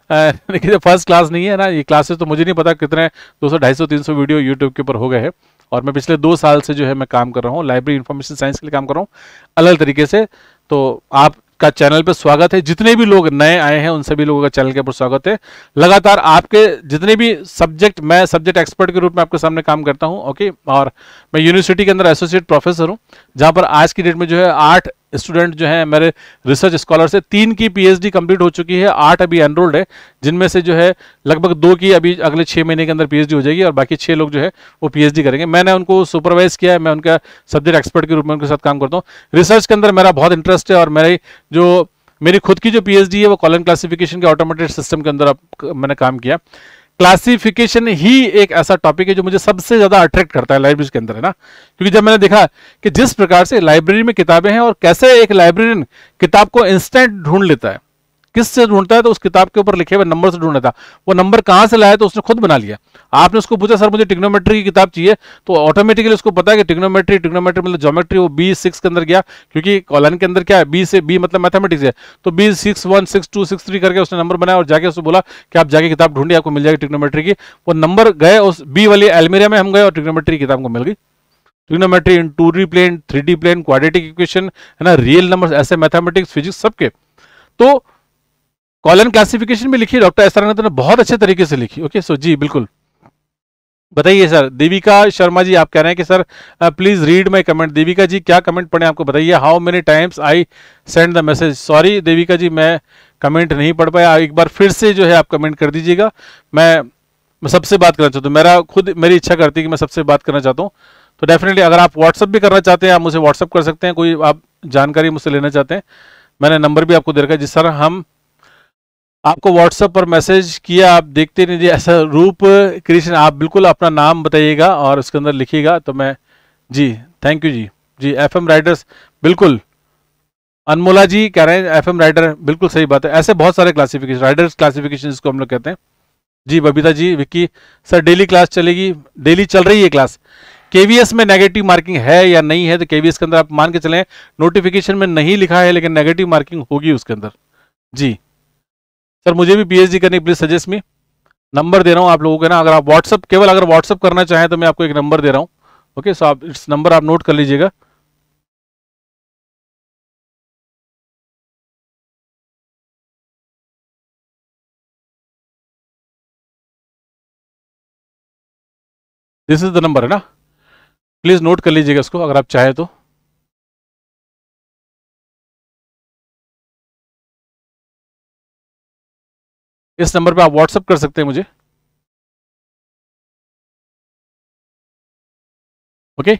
(laughs) निकिता फर्स्ट क्लास नहीं है ना ये क्लासेस तो मुझे नहीं पता कितने दो सौ ढाई सौ तीन सौ वीडियो यूट्यूब के ऊपर हो गए हैं और मैं पिछले दो साल से जो है मैं काम कर रहा हूँ लाइब्रेरी इन्फॉर्मेशन साइंस के लिए काम कर रहा हूँ अलग तरीके से तो आप का चैनल पर स्वागत है जितने भी लोग नए आए हैं उन सभी लोगों का चैनल के ऊपर स्वागत है लगातार आपके जितने भी सब्जेक्ट मैं सब्जेक्ट एक्सपर्ट के रूप में आपके सामने काम करता हूं ओके और मैं यूनिवर्सिटी के अंदर एसोसिएट प्रोफेसर हूं जहां पर आज की डेट में जो है आठ स्टूडेंट जो है मेरे रिसर्च स्कॉलर से तीन की पीएचडी कंप्लीट हो चुकी है आठ अभी एनरोल्ड है जिनमें से जो है लगभग दो की अभी अगले छः महीने के अंदर पीएचडी हो जाएगी और बाकी छः लोग जो है वो पीएचडी करेंगे मैंने उनको सुपरवाइज किया है मैं उनका सब्जेक्ट एक्सपर्ट के रूप में उनके साथ काम करता हूँ रिसर्च के अंदर मेरा बहुत इंटरेस्ट है और मेरी जो मेरी खुद की जो पी है वो कॉलन क्लासिफिकेशन के ऑटोमेटेड सिस्टम के अंदर मैंने काम किया क्लासिफिकेशन ही एक ऐसा टॉपिक है जो मुझे सबसे ज्यादा अट्रैक्ट करता है लाइब्रेरी के अंदर है ना क्योंकि जब मैंने देखा कि जिस प्रकार से लाइब्रेरी में किताबें हैं और कैसे एक लाइब्रेरियन किताब को इंस्टेंट ढूंढ लेता है किस से ढूंढता है तो उस किताब के ऊपर लिखे हुए नंबर से ढूंढता था वो नंबर कहाँ से लाया तो उसने खुद बना लिया आपने उसको पूछा सर मुझे टिग्नोमेट्री की किताब चाहिए तो ऑटोमेटिकली उसको पता है कि टिग्नोमेट्री टिग्नोमेट्री मतलब जोमेट्री वो बी सिक्स के अंदर गया क्योंकि कॉलन के अंदर क्या है बी से बी मतलब मैथमेटिक्स है तो B six one six two six three करके उसने नंबर बनाया और जाके उसको बोला कि आप जाके किताब ढूंढिए आपको मिल जाएगी टिग्नोमेट्री की वो नंबर गए उस बी वाली एलमेरिया में हम गए और टिग्नोमेट्री किताब को मिल गई trigonometry in two D plane three D plane quadratic equation है ना रियल नंबर्स ऐसे मैथमेटिक्स फिजिक्स सबके तो कॉलन क्लासिफिकेशन भी लिखी डॉक्टर एस ने बहुत अच्छे तरीके से लिखी ओके सो जी बिल्कुल बताइए सर देविका शर्मा जी आप कह रहे हैं कि sir please read my comment Devika ji क्या कमेंट पढ़े आपको बताइए how many times I send the message sorry Devika ji मैं कमेंट नहीं पढ़ पाया एक बार फिर से जो है आप कमेंट कर दीजिएगा मैं, मैं सबसे बात करना चाहता हूँ मेरा खुद मेरी इच्छा करती है कि मैं सबसे बात करना चाहता हूँ तो डेफिनेटली अगर आप व्हाट्सअप भी करना चाहते हैं आप मुझे व्हाट्सअप कर सकते हैं कोई आप जानकारी मुझसे लेना चाहते हैं मैंने नंबर भी आपको दे रखा है जिस सर हम आपको व्हाट्सएप पर मैसेज किया आप देखते नहीं जी ऐसा रूप कृष्ण आप बिल्कुल अपना नाम बताइएगा और उसके अंदर लिखिएगा तो मैं जी थैंक यू जी जी एफएम राइडर्स बिल्कुल अनमोला जी कह रहे हैं एफएम राइडर बिल्कुल सही बात है ऐसे बहुत सारे क्लासिफिकेशन राइडर्स क्लासिफिकेशन जिसको हम लोग कहते हैं जी Babita ji Vicky sir daily class चलेगी डेली चल रही है क्लास केवीएस में नेगेटिव मार्किंग है या नहीं है तो केवीएस के अंदर आप मान के चलें नोटिफिकेशन में नहीं लिखा है लेकिन नेगेटिव मार्किंग होगी उसके अंदर जी सर मुझे भी पीएचडी करनी प्लीज सजेस्ट मी नंबर दे रहा हूँ आप लोगों के ना अगर आप व्हाट्सअप केवल अगर व्हाट्सअप करना चाहें तो मैं आपको एक नंबर दे रहा हूँ ओके सो आप इट्स नंबर आप नोट कर लीजिएगा दिस इज द नंबर है ना प्लीज नोट कर लीजिएगा इसको अगर आप चाहें तो इस नंबर पे आप व्हाट्सअप कर सकते हैं मुझे ओके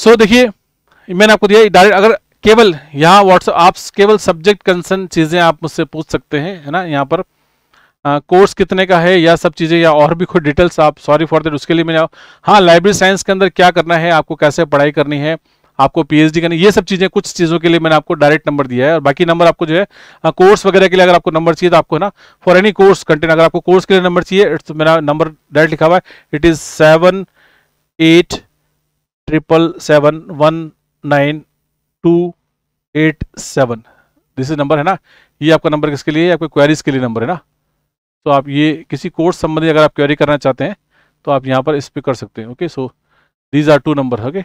सो देखिए मैंने आपको दिया डायरेक्ट अगर केवल यहाँ व्हाट्सअप आप केवल सब्जेक्ट कंसर्न चीज़ें आप मुझसे पूछ सकते हैं है ना यहाँ पर कोर्स कोर्स कितने का है या सब चीज़ें या और भी कोई डिटेल्स आप सॉरी फॉर दैट उसके लिए मैंने हाँ लाइब्रेरी साइंस के अंदर क्या करना है आपको कैसे पढ़ाई करनी है आपको पीएचडी करनी ये सब चीज़ें कुछ चीज़ों के लिए मैंने आपको डायरेक्ट नंबर दिया है और बाकी नंबर आपको जो है कोर्स हाँ, वगैरह के लिए अगर आपको नंबर चाहिए तो आपको ना फॉर एनी कोर्स कंटेंट अगर आपको कोर्स के लिए नंबर चाहिए इट्स मेरा नंबर डायरेक्ट लिखा हुआ है it is seven eight triple seven one nine two eight seven this is number है ना ये आपका नंबर किसके लिए आपके क्वेरीज के लिए नंबर है ना तो आप ये किसी कोर्स संबंधी अगर आप क्वेरी करना चाहते हैं तो आप यहाँ पर इस पर कर सकते हैं okay so these are two number okay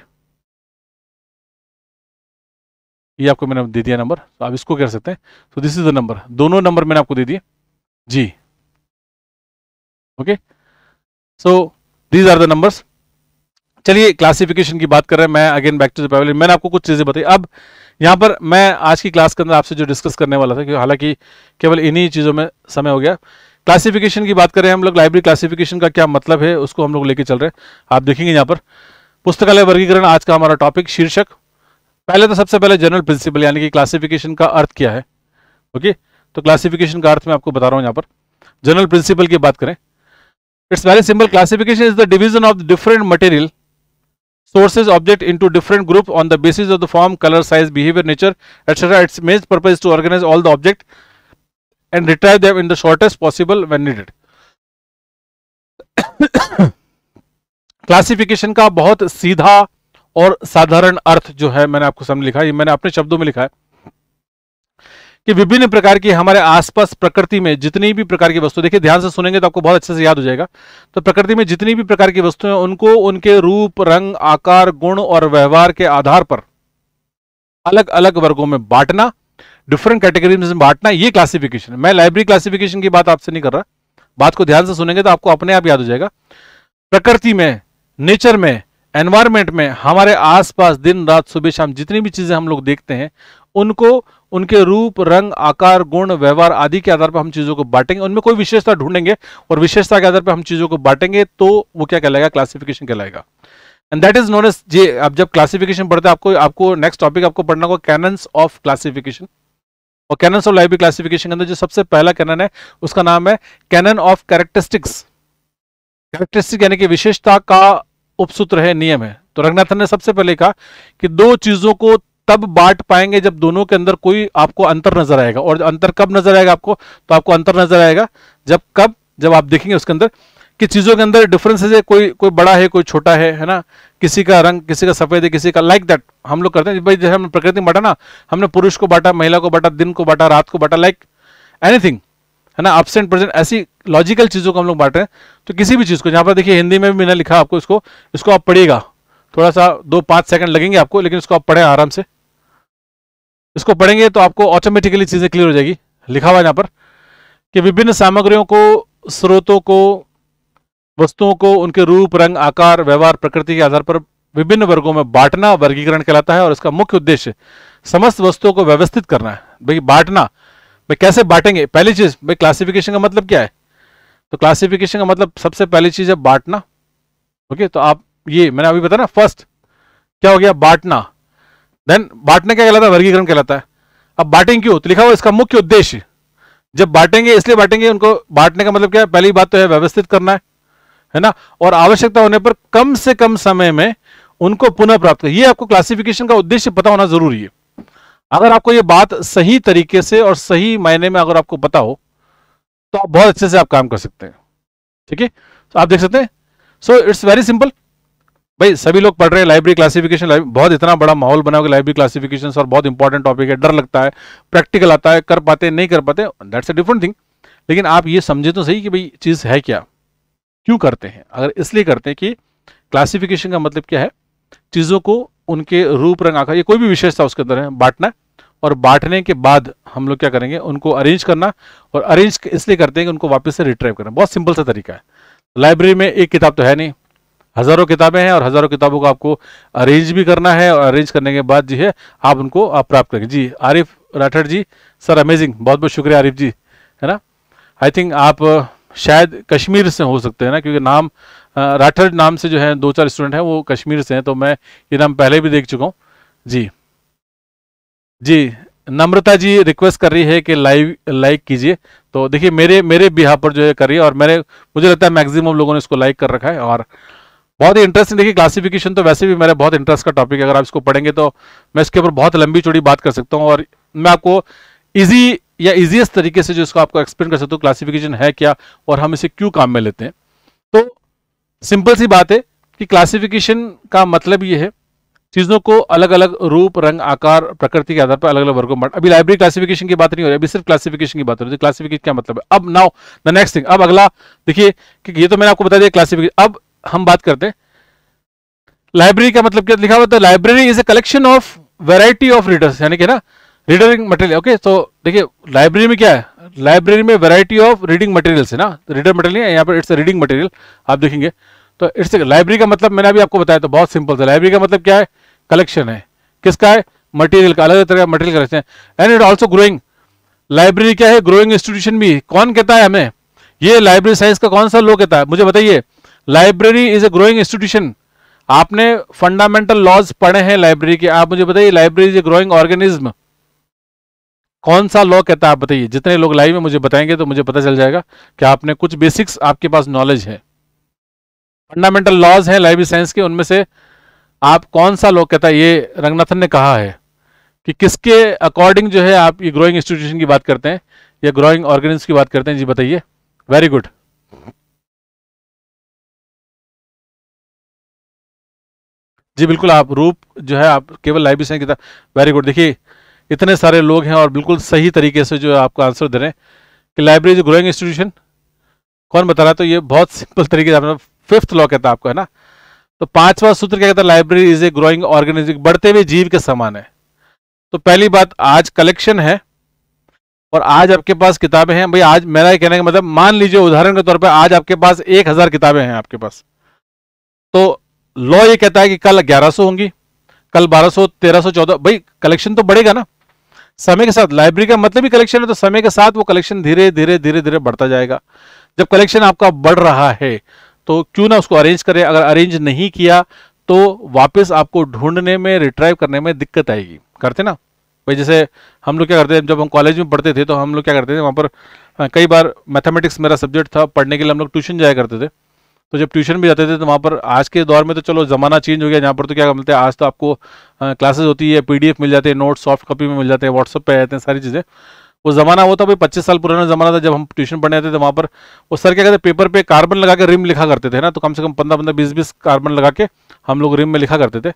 ये आपको मैंने दे दिया नंबर तो आप इसको कर सकते हैं तो दिस इज द नंबर दोनों नंबर मैंने आपको दे दिए जी okay so these are the numbers चलिए क्लासिफिकेशन की बात कर रहे हैं मैं अगेन बैक टू दैवल मैंने आपको कुछ चीज़ें बताई अब यहां पर मैं आज की क्लास के अंदर आपसे जो डिस्कस करने वाला था हालांकि केवल इन्हीं चीज़ों में समय हो गया क्लासिफिकेशन की बात कर रहे हैं हम लोग लाइब्रेरी क्लासिफिकेशन का क्या मतलब है उसको हम लोग लेके चल रहे हैं आप देखेंगे यहाँ पर पुस्तकालय वर्गीकरण आज का हमारा टॉपिक शीर्षक पहले तो सबसे पहले जनरल प्रिंसिपल यानी कि क्लासिफिकेशन का अर्थ क्या है ओके तो क्लासिफिकेशन का अर्थ मैं आपको बता रहा हूं यहां पर जनरल प्रिंसिपल की बात करें it's very simple classification is the division of different material sources object in different group on the basis of the form colour size behaviour nature etcetera its main purpose to organise all the object and retrieve them in the shortest possible when needed classification का बहुत सीधा और साधारण अर्थ जो है मैंने आपको सामने लिखा है मैंने अपने शब्दों में लिखा है कि विभिन्न प्रकार की हमारे आसपास प्रकृति में जितनी भी प्रकार की वस्तु देखिए ध्यान से सुनेंगे तो आपको बहुत अच्छे से याद हो जाएगा तो प्रकृति में जितनी भी प्रकार की वस्तुएं उनको उनके रूप रंग आकार गुण और व्यवहार के आधार पर अलग अलग वर्गों में बांटना डिफरेंट कैटेगरी में बांटना ये क्लासिफिकेशन मैं लाइब्रेरी क्लासिफिकेशन की बात आपसे नहीं कर रहा बात को ध्यान से सुनेंगे तो आपको अपने आप याद हो जाएगा प्रकृति में नेचर में एनवायरमेंट में हमारे आसपास दिन रात सुबह शाम जितनी भी चीज़ें हम लोग देखते हैं उनको उनके रूप रंग आकार गुण व्यवहार आदि के आधार पर हम चीज़ों को बांटेंगे उनमें कोई विशेषता ढूंढेंगे और विशेषता के आधार पर हम चीज़ों को बांटेंगे तो वो क्या कहलाएगा क्लासिफिकेशन कहलाएगा and that is known as J अब जब क्लासिफिकेशन पढ़ते आपको आपको नेक्स्ट टॉपिक आपको पढ़ना होगा कैनन्स ऑफ क्लासिफिकेशन और कैनन्स ऑफ लाइब्रेरी क्लासिफिकेशन के अंदर जो सबसे पहला कैनन है उसका नाम है कैनन ऑफ कैरेक्टरिस्टिक्स कैरेक्टरिस्टिक यानी कि विशेषता का उपसूत्र है नियम है तो रंगनाथन ने सबसे पहले कहा कि दो चीजों को तब बांट पाएंगे जब दोनों के अंदर कोई आपको अंतर नजर आएगा और अंतर कब नजर आएगा आपको तो आपको अंतर नजर आएगा जब कब जब आप देखेंगे उसके अंदर कि चीज़ों के अंदर डिफरेंस है कोई कोई बड़ा है कोई छोटा है है ना किसी का रंग किसी का सफ़ेद है किसी का लाइक like दैट हम लोग करते हैं भाई जैसे हमने प्रकृति में बांटा ना हमने पुरुष को बांटा महिला को बांटा दिन को बांटा रात को बांटा लाइक एनीथिंग है ना अब्सेंट प्रेजेंट ऐसी लॉजिकल चीज़ों को हम लोग बांट रहे हैं तो किसी भी चीज़ को यहाँ पर देखिए हिंदी में भी मैंने लिखा आपको इसको इसको आप पढ़िएगा थोड़ा सा दो पाँच सेकंड लगेंगे आपको लेकिन इसको आप पढ़ें आराम से इसको पढ़ेंगे तो आपको ऑटोमेटिकली चीज़ें क्लियर हो जाएगी लिखा हुआ यहाँ पर कि विभिन्न सामग्रियों को स्रोतों को वस्तुओं को उनके रूप रंग आकार व्यवहार प्रकृति के आधार पर विभिन्न वर्गों में बांटना वर्गीकरण कहलाता है और इसका मुख्य उद्देश्य समस्त वस्तुओं को व्यवस्थित करना है भाई बांटना भाई कैसे बांटेंगे पहली चीज भाई क्लासिफिकेशन का मतलब क्या है तो क्लासिफिकेशन का मतलब सबसे पहली चीज है बांटना ओके तो आप ये मैंने अभी बताया ना फर्स्ट क्या हो गया बांटना देन बांटना क्या कहलाता है वर्गीकरण कहलाता है अब बांटेंगे क्यों तो लिखा हुआ इसका मुख्य उद्देश्य जब बांटेंगे इसलिए बांटेंगे उनको बांटने का मतलब क्या है पहली बात तो है व्यवस्थित करना है है ना और आवश्यकता होने पर कम से कम समय में उनको पुनः प्राप्त ये आपको क्लासिफिकेशन का उद्देश्य पता होना जरूरी है अगर आपको ये बात सही तरीके से और सही मायने में अगर आपको पता हो तो आप बहुत अच्छे से आप काम कर सकते हैं ठीक है तो आप देख सकते हैं सो इट्स वेरी सिंपल भाई सभी लोग पढ़ रहे हैं लाइब्रेरी क्लासिफिकेशन बहुत इतना बड़ा माहौल बना हुआ लाइब्रेरी क्लासिफिकेशन और बहुत इंपॉर्टेंट टॉपिक है डर लगता है प्रैक्टिकल आता है कर पाते नहीं कर पाते दैट्स अ डिफरेंट थिंग लेकिन आप ये समझे तो सही कि भाई चीज़ है क्या क्यों करते हैं अगर इसलिए करते हैं कि क्लासिफिकेशन का मतलब क्या है चीज़ों को उनके रूप रंग आकार ये कोई भी विशेषता उसके अंदर है बांटना और बांटने के बाद हम लोग क्या करेंगे उनको अरेंज करना और अरेंज इसलिए करते हैं कि उनको वापस से रिट्राइव करना बहुत सिंपल सा तरीका है लाइब्रेरी में एक किताब तो है नहीं हज़ारों किताबें हैं और हज़ारों किताबों को आपको अरेंज भी करना है और अरेंज करने के बाद जी है आप उनको आप प्राप्त करेंगे जी आरिफ राठौर जी सर अमेजिंग बहुत बहुत शुक्रिया आरिफ जी है ना आई थिंक आप शायद कश्मीर से हो सकते हैं ना क्योंकि नाम राठौर नाम से जो है दो चार स्टूडेंट हैं वो कश्मीर से हैं तो मैं ये नाम पहले भी देख चुका हूँ जी जी नम्रता जी रिक्वेस्ट कर रही है कि लाइव लाइक कीजिए तो देखिए मेरे मेरे बिहार पर जो है करिए और मेरे मुझे लगता है मैक्सिमम लोगों ने इसको लाइक कर रखा है और बहुत ही इंटरेस्टिंग देखिए क्लासिफिकेशन तो वैसे भी मेरा बहुत इंटरेस्ट का टॉपिक है अगर आप इसको पढ़ेंगे तो मैं इसके ऊपर बहुत लंबी चौड़ी बात कर सकता हूँ और मैं आपको ईजी या ईजिएस्ट तरीके से जो इसको आपको एक्सप्लेन कर सकता हूँ क्लासिफिकेशन है क्या और हम इसे क्यों काम में लेते हैं तो सिंपल सी बात है कि क्लासिफिकेशन का मतलब ये है चीज़ों को अलग अलग रूप रंग आकार प्रकृति के आधार पर अलग अलग वर्गों में अभी लाइब्रेरी क्लासिफिकेशन की बात नहीं हो रही अभी सिर्फ क्लासिफिकेशन की बात हो रही है क्लासिफिकेशन तो क्या मतलब है अब नाउ द नेक्स्ट थिंग अब अगला देखिए ये तो मैंने आपको बता दिया क्लासिफिकेशन अब हम बात करते हैं लाइब्रेरी का मतलब क्या लिखा हुआ था library is a collection of variety of readers यानी कि ना रीडरिंग मटेरियल ओके तो देखिए लाइब्रेरी में क्या है लाइब्रेरी में वेराइटी ऑफ रीडिंग मटेरियल्स है ना रीडर तो मटेरियल है यहाँ पर इट्स रीडिंग मटेरियल आप देखेंगे तो इट्स लाइब्रेरी का मतलब मैंने अभी आपको बताया तो बहुत सिंपल था लाइब्रेरी का मतलब क्या है कलेक्शन है किसका है मटेरियल का अलग अलग तरह का मटेरियल कलेक्शन है and it also growing library क्या है ग्रोइंग इंस्टीट्यूशन भी कौन कहता है हमें ये लाइब्रेरी साइंस का कौन सा लोग कहता है मुझे बताइए library is a growing institution आपने फंडामेंटल लॉज पढ़े हैं लाइब्रेरी के आप मुझे बताइए library is a growing organism कौन सा लॉ कहता है आप बताइए जितने लोग लाइव में मुझे बताएंगे तो मुझे पता चल जाएगा कि आपने कुछ बेसिक्स आपके पास नॉलेज है फंडामेंटल लॉज हैं लाइब्रेरी साइंस के उनमें से आप कौन सा लोग कहता है ये रंगनाथन ने कहा है कि किसके अकॉर्डिंग जो है आप ये ग्रोइंग इंस्टीट्यूशन की बात करते हैं या ग्रोइंग ऑर्गेनिज्म की बात करते हैं जी बताइए वेरी गुड जी बिल्कुल आप रूप जो है आप केवल लाइब्रेरी साइंस किताब वेरी गुड देखिए इतने सारे लोग हैं और बिल्कुल सही तरीके से जो है आपको आंसर दे रहे हैं कि लाइब्रेरी ग्रोइंग इंस्टीट्यूशन कौन बता रहा है तो ये बहुत सिंपल तरीके से आपने फिफ्थ लॉ कहता है आपको है ना तो पांचवा सूत्र क्या कहता है library is a growing organism बढ़ते हुए जीव के समान है तो पहली बात आज कलेक्शन है और आज आपके पास किताबें हैं भाई आज मेरा कहने का मतलब मान लीजिए उदाहरण के तौर पर आज आपके पास एक हजार किताबें हैं आपके पास तो लॉ ये कहता है कि कल ग्यारह सौ होंगी कल बारह सौ तेरह सौ चौदह भाई कलेक्शन तो बढ़ेगा ना समय के साथ लाइब्रेरी का मतलब ही कलेक्शन है तो समय के साथ वो कलेक्शन धीरे धीरे धीरे धीरे बढ़ता जाएगा जब कलेक्शन आपका बढ़ रहा है तो क्यों ना उसको अरेंज करें अगर अरेंज नहीं किया तो वापस आपको ढूंढने में रिट्राइव करने में दिक्कत आएगी करते ना भाई जैसे हम लोग क्या करते थे जब हम कॉलेज में पढ़ते थे तो हम लोग क्या करते थे वहाँ पर कई बार मैथमेटिक्स मेरा सब्जेक्ट था पढ़ने के लिए हम लोग ट्यूशन जाया करते थे तो जब ट्यूशन भी जाते थे तो वहाँ पर आज के दौर में तो चलो ज़माना चेंज हो गया यहाँ पर तो क्या बोलते हैं आज तो आपको क्लासेज होती है पी मिल जाते हैं नोट्स सॉफ्ट कॉपी में मिल जाते हैं व्हाट्सअप पर आ जाते हैं सारी चीज़ें वो ज़माना वो था भाई पच्चीस साल पुराना ज़माना था जब हम ट्यूशन पढ़ने थे तो वहाँ पर वो सर क्या कहते पेपर पे कार्बन लगा के रिम लिखा करते थे ना तो कम से कम पंद्रह पंद्रह बीस बीस कार्बन लगा के हम लोग रिम में लिखा करते थे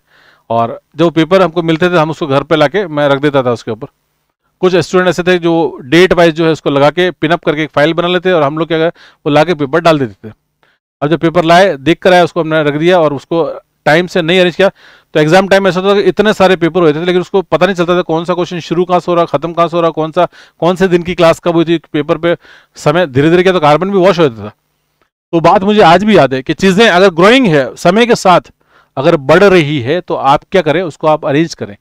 और जो पेपर हमको मिलते थे हम उसको घर पर ला मैं रख देता था उसके ऊपर कुछ स्टूडेंट ऐसे थे जो डेट वाइज जो है उसको लगा के पिनअप करके एक फाइल बना लेते और हम लोग क्या वो ला के पेपर डाल देते थे अब जब पेपर लाए देख कर आए उसको हमने रख दिया और उसको टाइम से नहीं अरेंज किया तो एग्जाम टाइम ऐसा था कि इतने सारे पेपर होते थे लेकिन उसको पता नहीं चलता था कौन सा क्वेश्चन शुरू कहाँ से हो रहा खत्म कहाँ से हो रहा कौन सा कौन से दिन की क्लास कब हुई थी पेपर पे समय धीरे धीरे क्या तो कार्बन भी वॉश हो जाता था तो बात मुझे आज भी याद है कि चीज़ें अगर ग्रोइंग है समय के साथ अगर बढ़ रही है तो आप क्या करें उसको आप अरेंज करें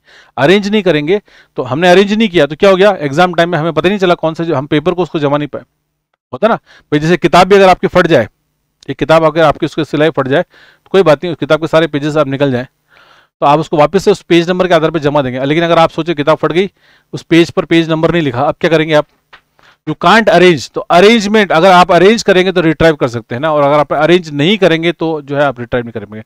अरेंज नहीं करेंगे तो हमने अरेंज नहीं किया तो क्या हो गया एग्जाम टाइम में हमें पता नहीं चला कौन सा हम पेपर को उसको जमा नहीं पाए होता ना भाई जैसे किताब भी अगर आपकी फट जाए एक किताब अगर आपकी उसकी सिलाई फट जाए कोई बात नहीं उस किताब के सारे पेजेस आप निकल जाएँ तो आप उसको वापस से उस पेज नंबर के आधार पर जमा देंगे लेकिन अगर आप सोचे किताब फट गई उस पेज पर पेज नंबर नहीं लिखा अब क्या करेंगे आप यू कांट अरेंज तो अरेंजमेंट अगर आप अरेंज करेंगे तो रिट्राइव कर सकते हैं ना और अगर आप अरेंज नहीं करेंगे तो जो है आप रिट्राइव नहीं करेंगे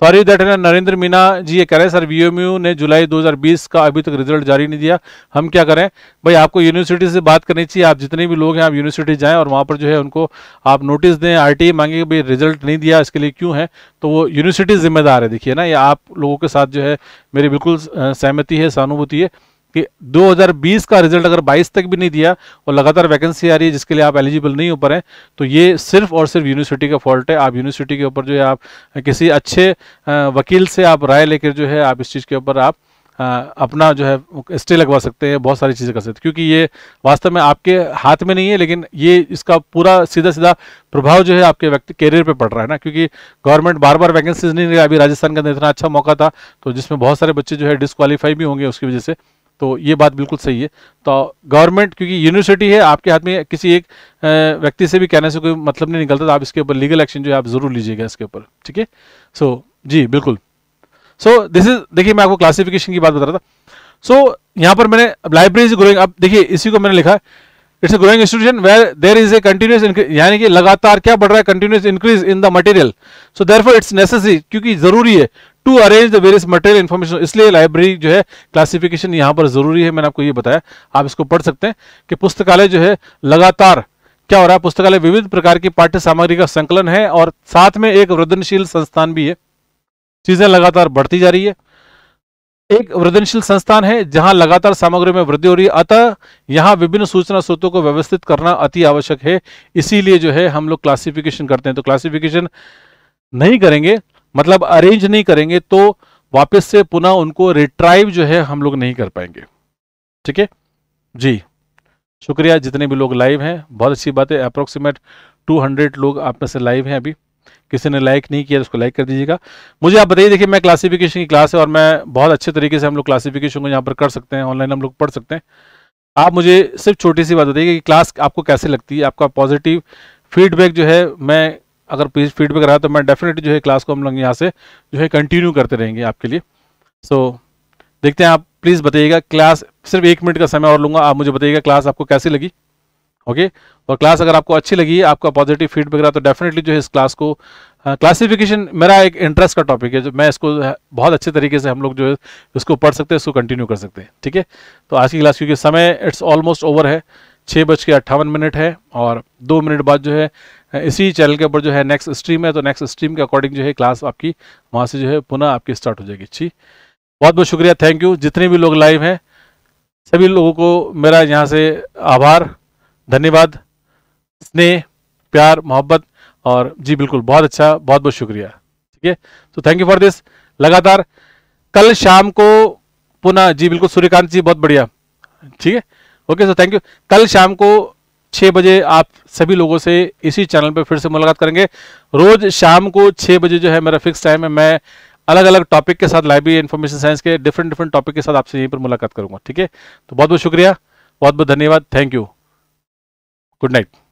सॉरी दैट नरेंद्र मीना जी ये कह रहे हैं सर वीएमयू ने जुलाई 2020 का अभी तक रिजल्ट जारी नहीं दिया हम क्या करें भाई आपको यूनिवर्सिटी से बात करनी चाहिए आप जितने भी लोग हैं आप यूनिवर्सिटी जाएं और वहाँ पर जो है उनको आप नोटिस दें टी मांगे कि भाई रिजल्ट नहीं दिया इसके लिए क्यों है तो वो यूनिवर्सिटी जिम्मेदार है देखिए ना ये आप लोगों के साथ जो है मेरी बिल्कुल सहमति है सहानुभूति है कि 2020 का रिजल्ट अगर 22 तक भी नहीं दिया और लगातार वैकेंसी आ रही है जिसके लिए आप एलिजिबल नहीं हो पा रहे तो ये सिर्फ और सिर्फ यूनिवर्सिटी का फॉल्ट है आप यूनिवर्सिटी के ऊपर जो है आप किसी अच्छे वकील से आप राय लेकर जो है आप इस चीज़ के ऊपर आप आ, अपना जो है स्टे लगवा सकते हैं बहुत सारी चीज़ें कर सकते हैं क्योंकि ये वास्तव में आपके हाथ में नहीं है लेकिन ये इसका पूरा सीधा सीधा प्रभाव जो है आपके व्यक्ति कैरियर पे पड़ रहा है ना क्योंकि गवर्नमेंट बार बार वैकेंसीज नहीं रही अभी राजस्थान का इतना अच्छा मौका था तो जिसमें बहुत सारे बच्चे जो है डिसक्वालीफाई भी होंगे उसकी वजह से तो ये बात बिल्कुल सही है तो गवर्नमेंट क्योंकि यूनिवर्सिटी है आपके हाथ में किसी एक व्यक्ति से भी कहने से कोई मतलब नहीं निकलता तो आप इसके ऊपर लीगल एक्शन जो है आप ज़रूर लीजिएगा इसके ऊपर ठीक है सो जी बिल्कुल सो दिस इज देखिए मैं आपको क्लासिफिकेशन की बात बता रहा था सो so, यहाँ पर मैंने लाइब्रेरी इज ग्रोइंग अब देखिए इसी को मैंने लिखा it's a growing institution where there is a continuous यानी कि लगातार क्या बढ़ रहा है continuous increase in the material so there it's necessary क्योंकि जरूरी है to arrange the various material information इसलिए लाइब्रेरी जो है क्लासिफिकेशन यहाँ पर जरूरी है मैंने आपको ये बताया आप इसको पढ़ सकते हैं कि पुस्तकालय जो है लगातार क्या हो रहा है पुस्तकालय विविध प्रकार की पाठ्य सामग्री का संकलन है और साथ में एक वृद्धनशील संस्थान भी है चीजें लगातार बढ़ती जा रही है एक वृद्धनशील संस्थान है जहां लगातार सामग्री में वृद्धि हो रही है अतः यहां विभिन्न सूचना स्रोतों को व्यवस्थित करना अति आवश्यक है इसीलिए जो है हम लोग क्लासिफिकेशन करते हैं तो क्लासिफिकेशन नहीं करेंगे मतलब अरेंज नहीं करेंगे तो वापस से पुनः उनको रिट्राइव जो है हम लोग नहीं कर पाएंगे ठीक है जी शुक्रिया जितने भी लोग लाइव हैं बहुत अच्छी बात है अप्रोक्सीमेट 200 लोग आप में से लाइव हैं अभी किसी ने लाइक नहीं किया तो उसको लाइक कर दीजिएगा मुझे आप बताइए देखिए मैं क्लासिफिकेशन की क्लास है और मैं बहुत अच्छे तरीके से हम लोग क्लासिफिकेशन को यहाँ पर कर सकते हैं ऑनलाइन हम लोग पढ़ सकते हैं आप मुझे सिर्फ छोटी सी बात बताइए कि क्लास आपको कैसे लगती है आपका पॉजिटिव फीडबैक जो है मैं अगर प्लीज़ फीडबैक रहा तो मैं डेफिनेटली जो है क्लास को हम लोग यहाँ से जो है कंटिन्यू करते रहेंगे आपके लिए सो so, देखते हैं आप प्लीज़ बताइएगा क्लास सिर्फ एक मिनट का समय और लूँगा आप मुझे बताइएगा क्लास आपको कैसी लगी ओके okay? और क्लास अगर आपको अच्छी लगी आपका पॉजिटिव फीडबैक रहा तो डेफिनेटली जो है इस क्लास को क्लासिफिकेशन हाँ, मेरा एक इंटरेस्ट का टॉपिक है जो मैं इसको हाँ, बहुत अच्छे तरीके से हम लोग जो है इसको पढ़ सकते हैं इसको कंटिन्यू कर सकते हैं ठीक है तो आज की क्लास क्योंकि समय इट्स ऑलमोस्ट ओवर है छः बज के अट्ठावन मिनट है और दो मिनट बाद जो है इसी चैनल के ऊपर जो है नेक्स्ट स्ट्रीम है तो नेक्स्ट स्ट्रीम के अकॉर्डिंग जो है क्लास आपकी वहाँ से जो है पुनः आपकी स्टार्ट हो जाएगी अच्छी बहुत बहुत शुक्रिया थैंक यू जितने भी लोग लाइव हैं सभी लोगों को मेरा यहाँ से आभार धन्यवाद स्नेह प्यार मोहब्बत और जी बिल्कुल बहुत अच्छा बहुत बहुत शुक्रिया ठीक है तो थैंक यू फॉर दिस लगातार कल शाम को पुनः जी बिल्कुल सूर्यकांत जी बहुत बढ़िया ठीक है ओके सो थैंक यू कल शाम को छः बजे आप सभी लोगों से इसी चैनल पर फिर से मुलाकात करेंगे रोज़ शाम को छः बजे जो है मेरा फिक्स टाइम है मैं अलग अलग टॉपिक के साथ लाइब्रेरी इन्फॉर्मेशन साइंस के डिफरेंट डिफरेंट टॉपिक के साथ आपसे यहीं पर मुलाकात करूंगा ठीक है तो बहुत बहुत शुक्रिया बहुत बहुत धन्यवाद थैंक यू गुड नाइट